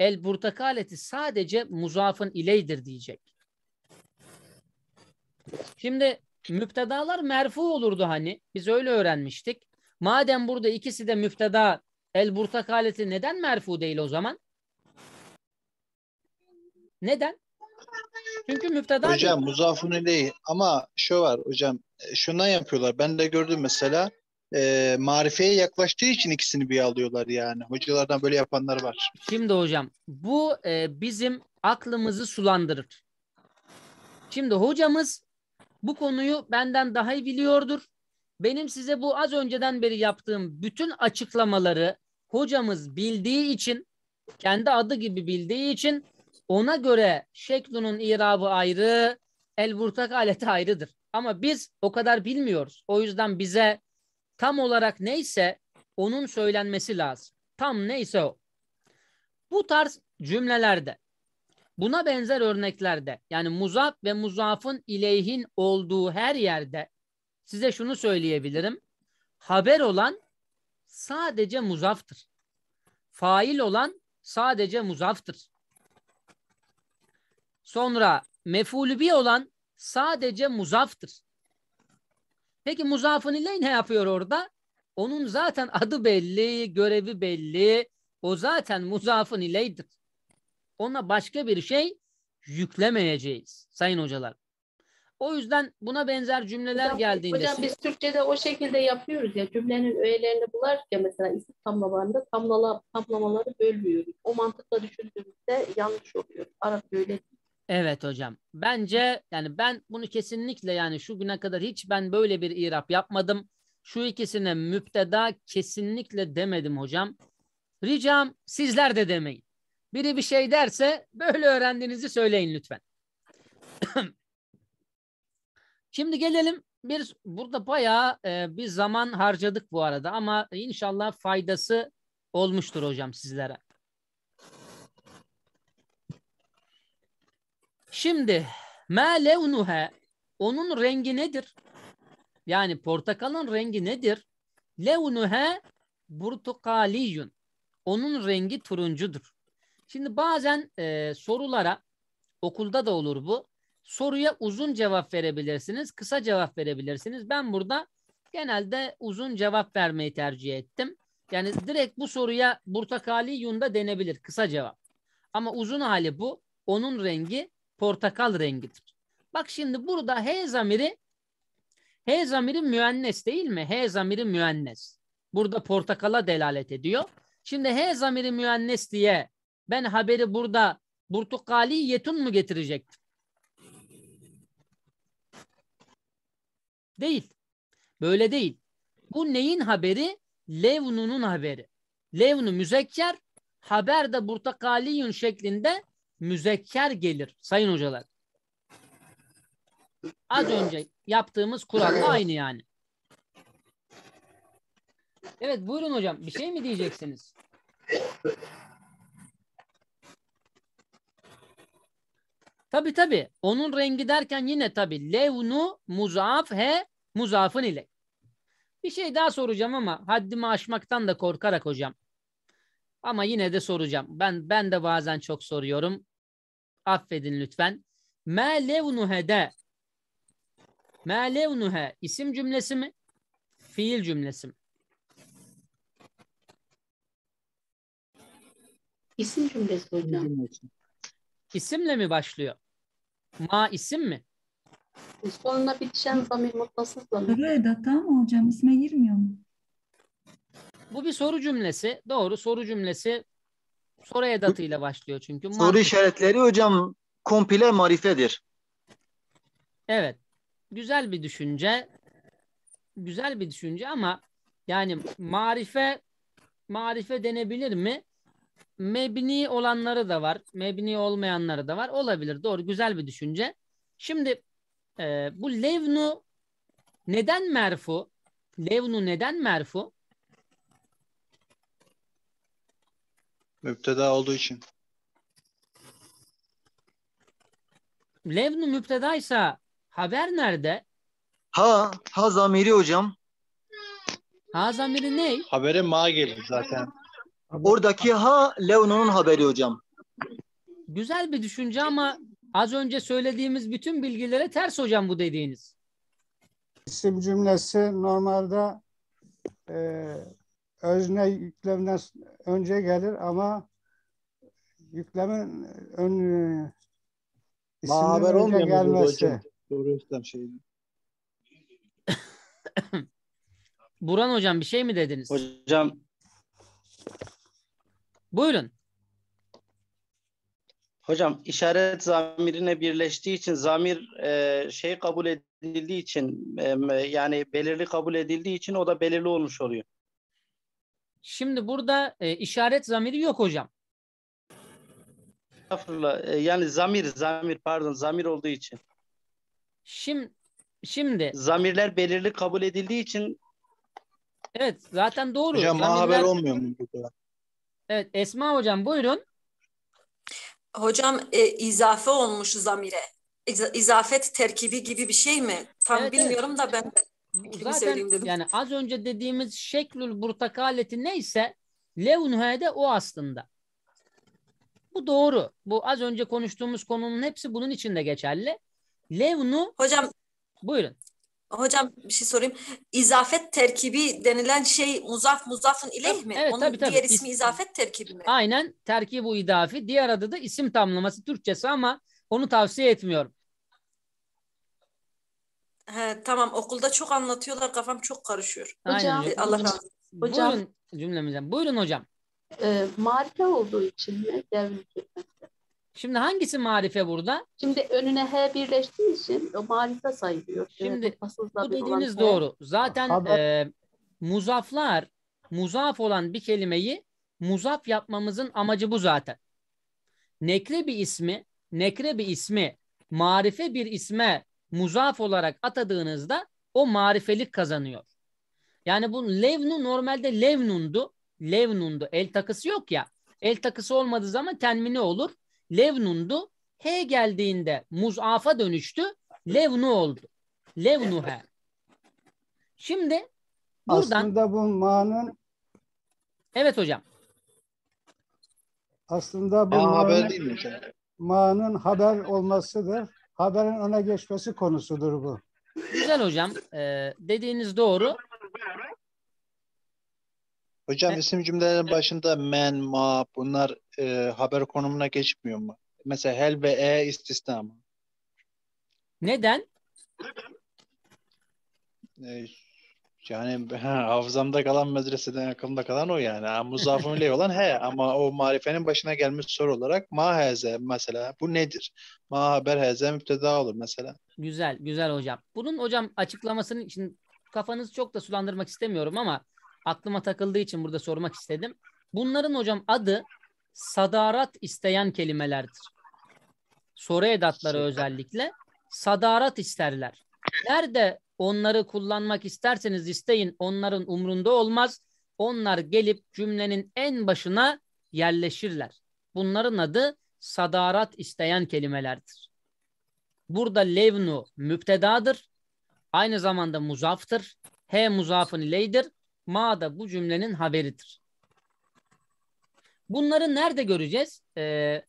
El burtakaleti sadece muzafın ileydir diyecek. Şimdi müptedalar merfu olurdu hani. Biz öyle öğrenmiştik. Madem burada ikisi de müfteda el burtakaleti neden merfu değil o zaman? Neden? Çünkü müfteda Hocam muzafın ileyi. ama şu var hocam e, şundan yapıyorlar. Ben de gördüm mesela e, marifeye yaklaştığı için ikisini bir alıyorlar yani. Hocalardan böyle yapanlar var. Şimdi hocam bu e, bizim aklımızı sulandırır. Şimdi hocamız bu konuyu benden daha iyi biliyordur. Benim size bu az önceden beri yaptığım bütün açıklamaları hocamız bildiği için kendi adı gibi bildiği için ona göre şeklunun irabı ayrı, el vurtak aleti ayrıdır. Ama biz o kadar bilmiyoruz. O yüzden bize tam olarak neyse onun söylenmesi lazım. Tam neyse o. Bu tarz cümlelerde buna benzer örneklerde yani muzaf ve muzafın ileyhin olduğu her yerde size şunu söyleyebilirim. Haber olan sadece muzaftır. Fail olan sadece muzaftır. Sonra mefulü olan sadece muzaftır. Peki muzafın iley ne yapıyor orada? Onun zaten adı belli, görevi belli. O zaten muzafın ileydir. Ona başka bir şey yüklemeyeceğiz sayın hocalar. O yüzden buna benzer cümleler hocam, geldiğinde... Hocam biz Türkçe'de o şekilde yapıyoruz ya cümlenin öğelerini bularken mesela isim tamlamalarında tamlala, tamlamaları bölmüyoruz. O mantıkla düşündüğümüzde yanlış oluyor. Arap öyle Evet hocam. Bence yani ben bunu kesinlikle yani şu güne kadar hiç ben böyle bir irap yapmadım. Şu ikisine müpteda kesinlikle demedim hocam. Ricam sizler de demeyin. Biri bir şey derse böyle öğrendiğinizi söyleyin lütfen. *clears throat* Şimdi gelelim bir burada bayağı e, bir zaman harcadık bu arada ama inşallah faydası olmuştur hocam sizlere. Şimdi ma levnuha onun rengi nedir? Yani portakalın rengi nedir? Levnuha burtukaliyun. Onun rengi turuncudur. Şimdi bazen e, sorulara okulda da olur bu. Soruya uzun cevap verebilirsiniz, kısa cevap verebilirsiniz. Ben burada genelde uzun cevap vermeyi tercih ettim. Yani direkt bu soruya burtakali yunda denebilir. Kısa cevap. Ama uzun hali bu. Onun rengi portakal rengidir. Bak şimdi burada H zamiri H zamiri müennes değil mi? H zamiri müennes. Burada portakala delalet ediyor. Şimdi H zamiri müennes diye ben haberi burada Burtukali yetun mu getirecektim? Değil. Böyle değil. Bu neyin haberi? Levnunun haberi. Levnu müzekker, haber de burtakaliyun şeklinde müzekker gelir sayın hocalar. Az önce yaptığımız kural aynı yani. Evet buyurun hocam bir şey mi diyeceksiniz? Tabi tabi. Onun rengi derken yine tabi. Levnu muzaf he muzafın ile. Bir şey daha soracağım ama haddimi aşmaktan da korkarak hocam. Ama yine de soracağım. Ben ben de bazen çok soruyorum. Affedin lütfen. Ma levnuhe de Ma levnuhe isim cümlesi mi? Fiil cümlesi mi? İsim cümlesi hocam. İsimle mi başlıyor? Ma isim mi? Sonuna bitişen zamir mutlasız zamir. Soru da tamam hocam? İsme girmiyor mu? Bu bir soru cümlesi. Doğru soru cümlesi soru edatıyla başlıyor çünkü. Soru marifet. işaretleri hocam komple marifedir. Evet. Güzel bir düşünce. Güzel bir düşünce ama yani marife marife denebilir mi? Mebni olanları da var. Mebni olmayanları da var. Olabilir. Doğru. Güzel bir düşünce. Şimdi e, bu levnu neden merfu? Levnu neden merfu? Müpteda olduğu için. Levnu müptedaysa haber nerede? Ha, ha zamiri hocam. Ha zamiri ne? Habere ma gelir zaten. Oradaki ha Levno'nun haberi hocam. Güzel bir düşünce ama az önce söylediğimiz bütün bilgilere ters hocam bu dediğiniz. İsim cümlesi normalde e, özne yüklemden önce gelir ama yüklemin ön e, haber önce gelmesi. Doğru hocam şeyi. *coughs* Buran hocam bir şey mi dediniz? Hocam Buyurun. Hocam işaret zamirine birleştiği için zamir e, şey kabul edildiği için e, yani belirli kabul edildiği için o da belirli olmuş oluyor. Şimdi burada e, işaret zamiri yok hocam. Estağfurullah. E, yani zamir, zamir pardon zamir olduğu için. Şimdi, şimdi. Zamirler belirli kabul edildiği için. Evet zaten doğru. Hocam Zamirler... haber olmuyor mu? burada? Evet Esma hocam buyurun. Hocam e, izafe olmuş zamire. İzafet terkibi gibi bir şey mi? Tam evet, bilmiyorum evet. da ben zaten yani az önce dediğimiz şeklül burtakaleti neyse levnhede o aslında. Bu doğru. Bu az önce konuştuğumuz konunun hepsi bunun içinde geçerli. Levnu Hocam buyurun. Hocam bir şey sorayım. İzafet terkibi denilen şey muzaf muzafın ileyh mi? Evet, Onun tabii, tabii. diğer ismi izafet terkibi mi? Aynen terkibu idafi. Diğer adı da isim tamlaması Türkçesi ama onu tavsiye etmiyorum. He, tamam okulda çok anlatıyorlar kafam çok karışıyor. Hocam, Allah razı olsun. Hocam, Buyurun cümlemizden. Buyurun hocam. E, marife olduğu için mi Şimdi hangisi marife burada? Şimdi önüne H birleştiği için o marife sayılıyor. Şimdi e, bu dediğiniz doğru. He. Zaten e, muzaflar muzaf olan bir kelimeyi muzaf yapmamızın amacı bu zaten. Nekre bir ismi, nekre bir ismi, marife bir isme muzaf olarak atadığınızda o marifelik kazanıyor. Yani bu levnu normalde levnundu. Levnundu. El takısı yok ya. El takısı olmadığı zaman tenmini olur. Levnundu. He geldiğinde muzafa dönüştü. Levnu oldu. Levnu he. Şimdi buradan... Aslında bu manın... Evet hocam. Aslında bu ya, manın, haber değil mi? manın haber olmasıdır haberin öne geçmesi konusudur bu. Güzel hocam. Ee, dediğiniz doğru. Hocam evet. isim cümlelerin başında men, ma bunlar e, haber konumuna geçmiyor mu? Mesela hel ve e istisna mı? Neden? E, yani he, *laughs* hafızamda kalan medreseden aklımda kalan o yani. yani ile olan he ama o marifenin başına gelmiş soru olarak ma heze mesela bu nedir? Ma haber heze müpteda olur mesela. Güzel güzel hocam. Bunun hocam açıklamasını için kafanızı çok da sulandırmak istemiyorum ama aklıma takıldığı için burada sormak istedim. Bunların hocam adı sadarat isteyen kelimelerdir. Soru edatları özellikle sadarat isterler. Nerede Onları kullanmak isterseniz isteyin. Onların umrunda olmaz. Onlar gelip cümlenin en başına yerleşirler. Bunların adı sadarat isteyen kelimelerdir. Burada levnu müptedadır. Aynı zamanda muzaftır. He muzafın ileydir. Ma da bu cümlenin haberidir. Bunları nerede göreceğiz? Ee,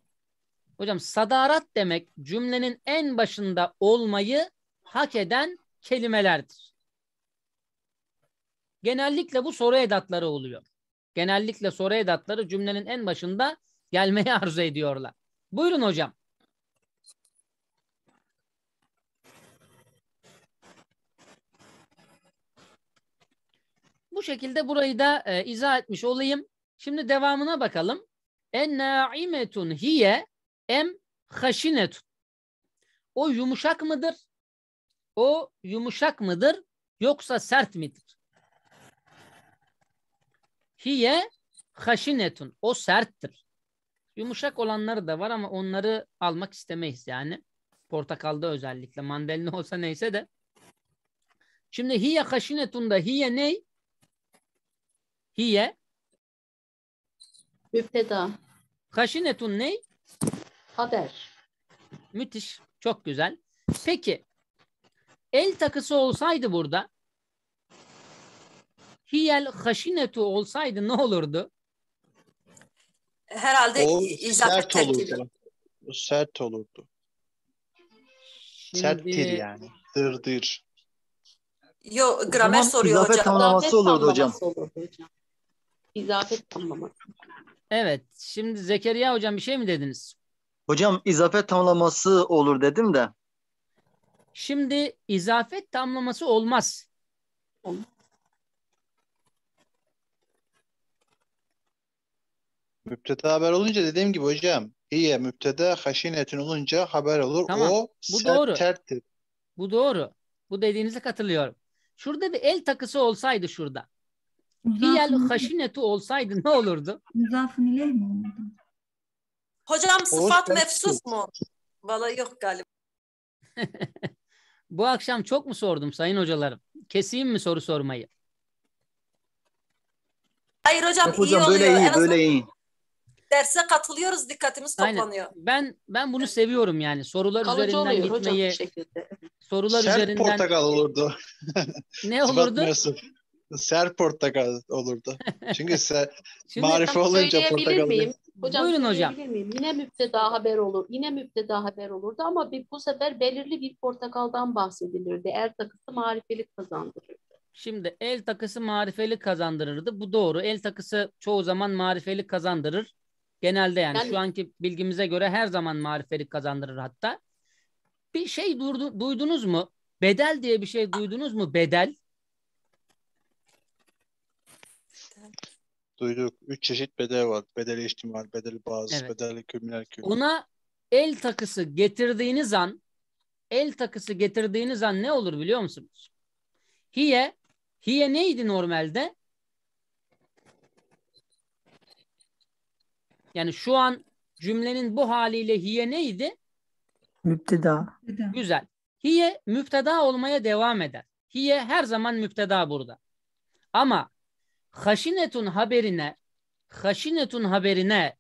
hocam sadarat demek cümlenin en başında olmayı hak eden kelimelerdir. Genellikle bu soru edatları oluyor. Genellikle soru edatları cümlenin en başında gelmeye arzu ediyorlar. Buyurun hocam. Bu şekilde burayı da e, izah etmiş olayım. Şimdi devamına bakalım. En naimetun hiye em haşinetun. O yumuşak mıdır? o yumuşak mıdır yoksa sert midir? Hiye haşinetun. O serttir. Yumuşak olanları da var ama onları almak istemeyiz yani. Portakalda özellikle. Mandalina olsa neyse de. Şimdi hiye haşinetun da hiye ney? Hiye. Müpteda. Haşinetun ney? Haber. Müthiş. Çok güzel. Peki El takısı olsaydı burada hiyel haşinetu olsaydı ne olurdu? Herhalde o sert olurdu. O sert olurdu. Şimdi... Serttir yani. Dırdır. Yo gramer tamam, soruyor izafet hocam. Tamlaması izafet olurdu hocam. olurdu hocam. İzafet tamlaması. Evet. Şimdi Zekeriya hocam bir şey mi dediniz? Hocam izafet tamlaması olur dedim de. Şimdi izafet tamlaması olmaz. Olmaz. Müpteda haber olunca dediğim gibi hocam iye müpteda haşinetin olunca haber olur. Tamam. O bu doğru. terttir. Bu doğru. Bu dediğinize katılıyorum. Şurada bir el takısı olsaydı şurada. Hiyel haşinetu olsaydı ne olurdu? Muzafın ile mi olurdu? Hocam sıfat mefsus mu? Valla yok galiba. *laughs* Bu akşam çok mu sordum sayın hocalarım? Keseyim mi soru sormayı? Hayır hocam, Yok, hocam iyi böyle oluyor. iyi, en böyle iyi. Derse katılıyoruz, dikkatimiz toplanıyor. Aynen. Ben ben bunu seviyorum yani. Sorular Kalıcı üzerinden oluyor gitmeyi. Hocam, sorular Sert üzerinden portakal olurdu. ne olurdu? ser portakal olurdu. Çünkü ser, *laughs* marif olunca portakal miyim? Hocam, Buyurun hocam. Miyim? Yine müpteda haber olur. Yine müpteda haber olurdu ama bir, bu sefer belirli bir portakaldan bahsedilirdi. El takısı marifelik kazandırırdı. Şimdi el takısı marifeli kazandırırdı. Bu doğru. El takısı çoğu zaman marifeli kazandırır. Genelde yani, yani şu anki bilgimize göre her zaman marifeli kazandırır hatta. Bir şey durdu, duydunuz mu? Bedel diye bir şey duydunuz mu? Bedel. Duyduk. Üç çeşit bedel var. Bedeli ihtimal, bedeli bazı, evet. bedeli kümüler kümüler. Ona el takısı getirdiğiniz an el takısı getirdiğiniz an ne olur biliyor musunuz? Hiye hiye neydi normalde? Yani şu an cümlenin bu haliyle hiye neydi? Müpteda. Güzel. Hiye müpteda olmaya devam eder. Hiye her zaman müpteda burada. Ama haşinetun haberine haşinetun haberine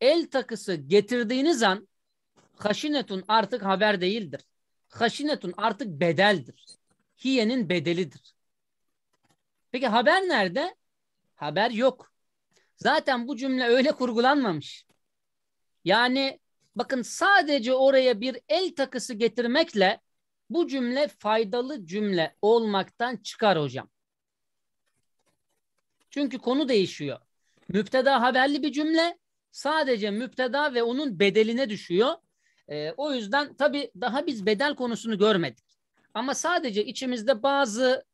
el takısı getirdiğiniz an haşinetun artık haber değildir. Haşinetun artık bedeldir. Hiyenin bedelidir. Peki haber nerede? Haber yok. Zaten bu cümle öyle kurgulanmamış. Yani bakın sadece oraya bir el takısı getirmekle bu cümle faydalı cümle olmaktan çıkar hocam. Çünkü konu değişiyor. Müpteda haberli bir cümle sadece müpteda ve onun bedeline düşüyor. E, o yüzden tabii daha biz bedel konusunu görmedik. Ama sadece içimizde bazı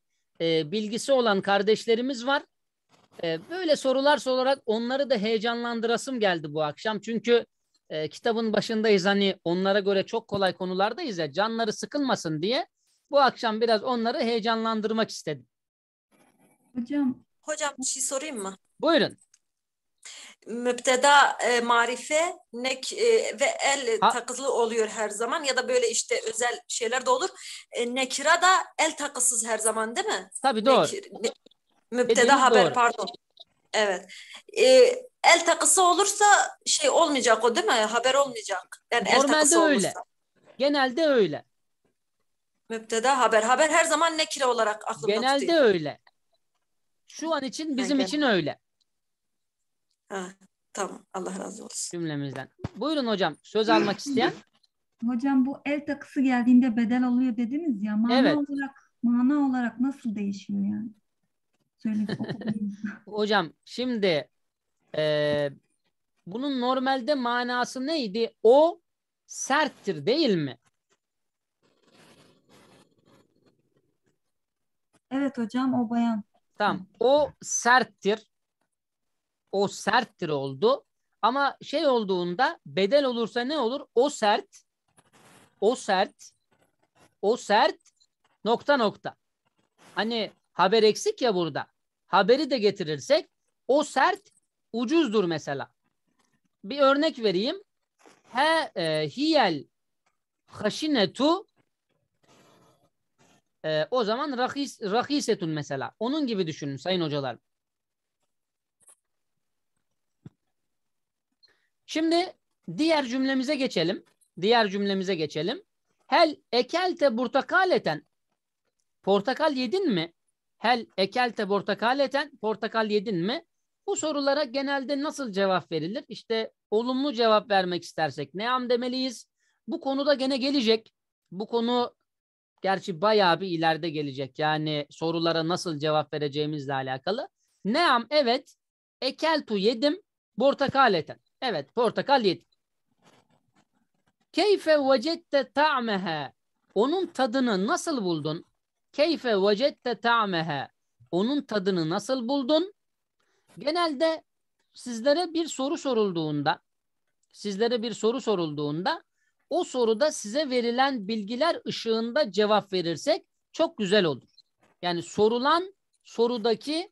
e, bilgisi olan kardeşlerimiz var. E, böyle sorular sorarak onları da heyecanlandırasım geldi bu akşam. Çünkü e, kitabın başındayız hani onlara göre çok kolay konulardayız ya canları sıkılmasın diye bu akşam biraz onları heyecanlandırmak istedim. Hocam Hocam bir şey sorayım mı? Buyurun. Müpteda e, marife nek e, ve el ha. takılı oluyor her zaman ya da böyle işte özel şeyler de olur. E, nekira da el takısız her zaman değil mi? Tabii doğru. Nekir, ne, müpteda Dediğiniz haber doğru. pardon. Evet. E, el takısı olursa şey olmayacak o değil mi? Haber olmayacak. Yani Normalde el öyle. Olursa. Genelde öyle. Müpteda haber. Haber her zaman nekira olarak aklımda Genelde tutuyor. öyle. Şu an için bizim Aynen. için öyle. Ha, tamam. Allah razı olsun. Cümlemizden. Buyurun hocam. Söz almak *clears throat* isteyen. Hocam bu el takısı geldiğinde bedel oluyor dediniz ya. Mana evet. olarak mana olarak nasıl değişiyor yani? Söyle *laughs* *laughs* Hocam şimdi e, bunun normalde manası neydi? O serttir değil mi? Evet hocam o bayan. Tamam. O serttir. O serttir oldu. Ama şey olduğunda bedel olursa ne olur? O sert. O sert. O sert. Nokta nokta. Hani haber eksik ya burada. Haberi de getirirsek o sert ucuzdur mesela. Bir örnek vereyim. He e, hiyel haşinetu e, o zaman rahis, rahisetun mesela. Onun gibi düşünün sayın hocalar. Şimdi diğer cümlemize geçelim. Diğer cümlemize geçelim. Hel ekelte portakaleten. Portakal yedin mi? Hel ekelte portakaleten. Portakal yedin mi? Bu sorulara genelde nasıl cevap verilir? İşte olumlu cevap vermek istersek ne am demeliyiz? Bu konuda gene gelecek. Bu konu Gerçi bayağı bir ileride gelecek. Yani sorulara nasıl cevap vereceğimizle alakalı. Neam evet. Ekeltu yedim. Portakal eten. Evet portakal yedim. Keyfe vecette ta'mehe. Onun tadını nasıl buldun? Keyfe vecette ta'mehe. Onun tadını nasıl buldun? Genelde sizlere bir soru sorulduğunda sizlere bir soru sorulduğunda o soruda size verilen bilgiler ışığında cevap verirsek çok güzel olur. Yani sorulan sorudaki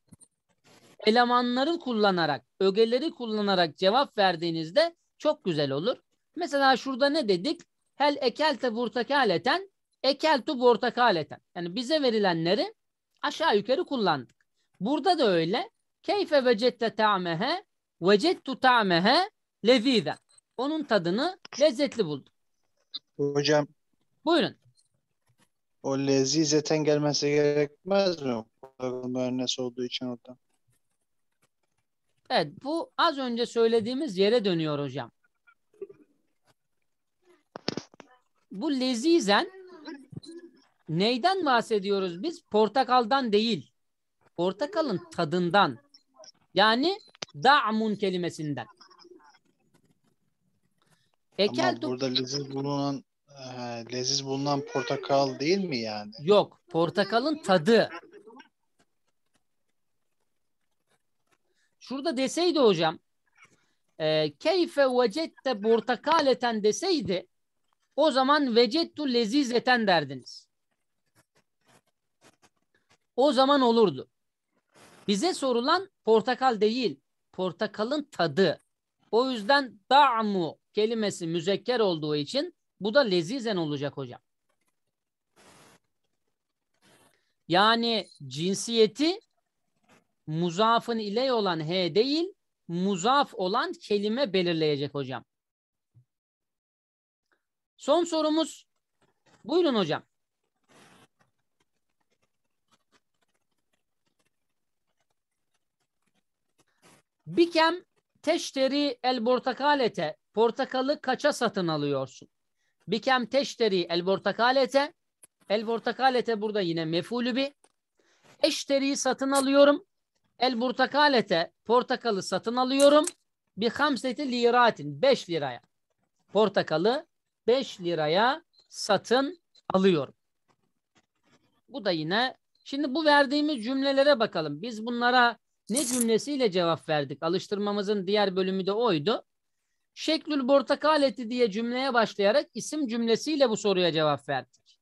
elemanları kullanarak, ögeleri kullanarak cevap verdiğinizde çok güzel olur. Mesela şurada ne dedik? Hel ekelte portakaleten, ekeltu portakaleten. Yani bize verilenleri aşağı yukarı kullandık. Burada da öyle. Keyfe vecette ta'mehe, vecettu ta'mehe lezîzen. Onun tadını lezzetli bulduk. Hocam. Buyurun. O lezizeten gelmesi gerekmez mi? Mühendis olduğu için orada. Evet bu az önce söylediğimiz yere dönüyor hocam. Bu lezizen neyden bahsediyoruz biz? Portakaldan değil. Portakalın tadından. Yani da'mun kelimesinden. Ekel Ama burada leziz bulunan e, leziz bulunan portakal değil mi yani? Yok. Portakalın tadı. Şurada deseydi hocam e, keyfe vecette eten deseydi o zaman vecettu eten derdiniz. O zaman olurdu. Bize sorulan portakal değil, portakalın tadı. O yüzden da'mu kelimesi müzekker olduğu için bu da lezizen olacak hocam. Yani cinsiyeti muzafın ile olan he değil, muzaf olan kelime belirleyecek hocam. Son sorumuz. Buyurun hocam. Bikem teşteri el portakalete portakalı kaça satın alıyorsun? Bikem teşteri el portakalete el portakalete burada yine mefulü bir eşteriyi satın alıyorum. El portakalete portakalı satın alıyorum. Bir hamseti liratin 5 liraya. Portakalı 5 liraya satın alıyorum. Bu da yine şimdi bu verdiğimiz cümlelere bakalım. Biz bunlara ne cümlesiyle cevap verdik? Alıştırmamızın diğer bölümü de oydu. Şeklül portakal eti diye cümleye başlayarak isim cümlesiyle bu soruya cevap verdik.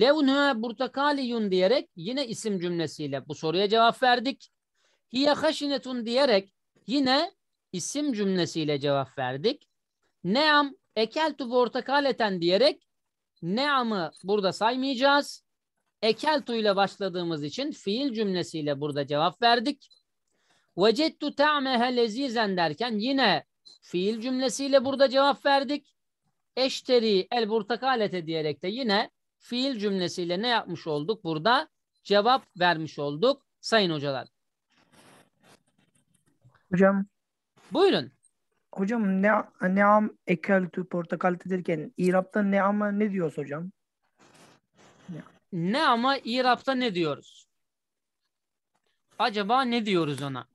Levnhü portakaliyun diyerek yine isim cümlesiyle bu soruya cevap verdik. Hiye haşinetun diyerek yine isim cümlesiyle cevap verdik. Neam ekeltu portakaleten diyerek neamı burada saymayacağız. Ekeltu ile başladığımız için fiil cümlesiyle burada cevap verdik. Vecettu ta'mehe lezizen derken yine fiil cümlesiyle burada cevap verdik. Eşteri el burtakalete diyerek de yine fiil cümlesiyle ne yapmış olduk? Burada cevap vermiş olduk sayın hocalar. Hocam. Buyurun. Hocam ne neam ekeltu portakalite derken İrab'da ne ama ne diyoruz hocam? Ne, ne ama İrab'da ne diyoruz? Acaba ne diyoruz ona?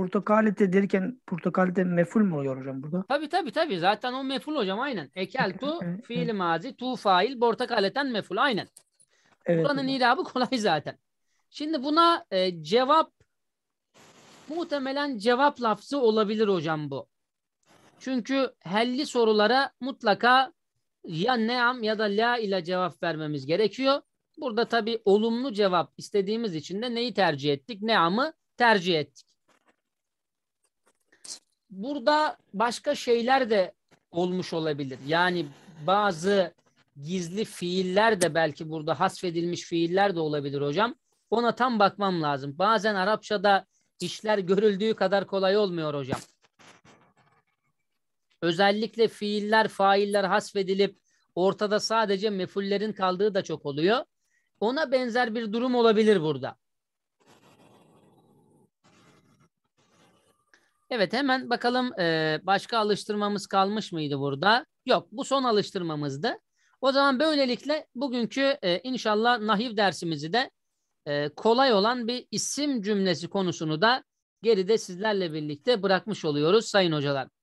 Portakalite derken portakalite meful mu oluyor hocam burada? Tabi tabi tabi zaten o meful hocam aynen. ekel tu *laughs* fiil mazi tu fail portakaleten meful aynen. Evet. Buranın ilabı kolay zaten. Şimdi buna e, cevap muhtemelen cevap lafzı olabilir hocam bu. Çünkü helli sorulara mutlaka ya neam ya da la ile cevap vermemiz gerekiyor. Burada tabi olumlu cevap istediğimiz için de neyi tercih ettik? Neam'ı tercih ettik burada başka şeyler de olmuş olabilir. Yani bazı gizli fiiller de belki burada hasfedilmiş fiiller de olabilir hocam. Ona tam bakmam lazım. Bazen Arapçada işler görüldüğü kadar kolay olmuyor hocam. Özellikle fiiller, failler hasfedilip ortada sadece mefullerin kaldığı da çok oluyor. Ona benzer bir durum olabilir burada. Evet hemen bakalım başka alıştırmamız kalmış mıydı burada? Yok bu son alıştırmamızdı. O zaman böylelikle bugünkü inşallah nahiv dersimizi de kolay olan bir isim cümlesi konusunu da geride sizlerle birlikte bırakmış oluyoruz sayın hocalar.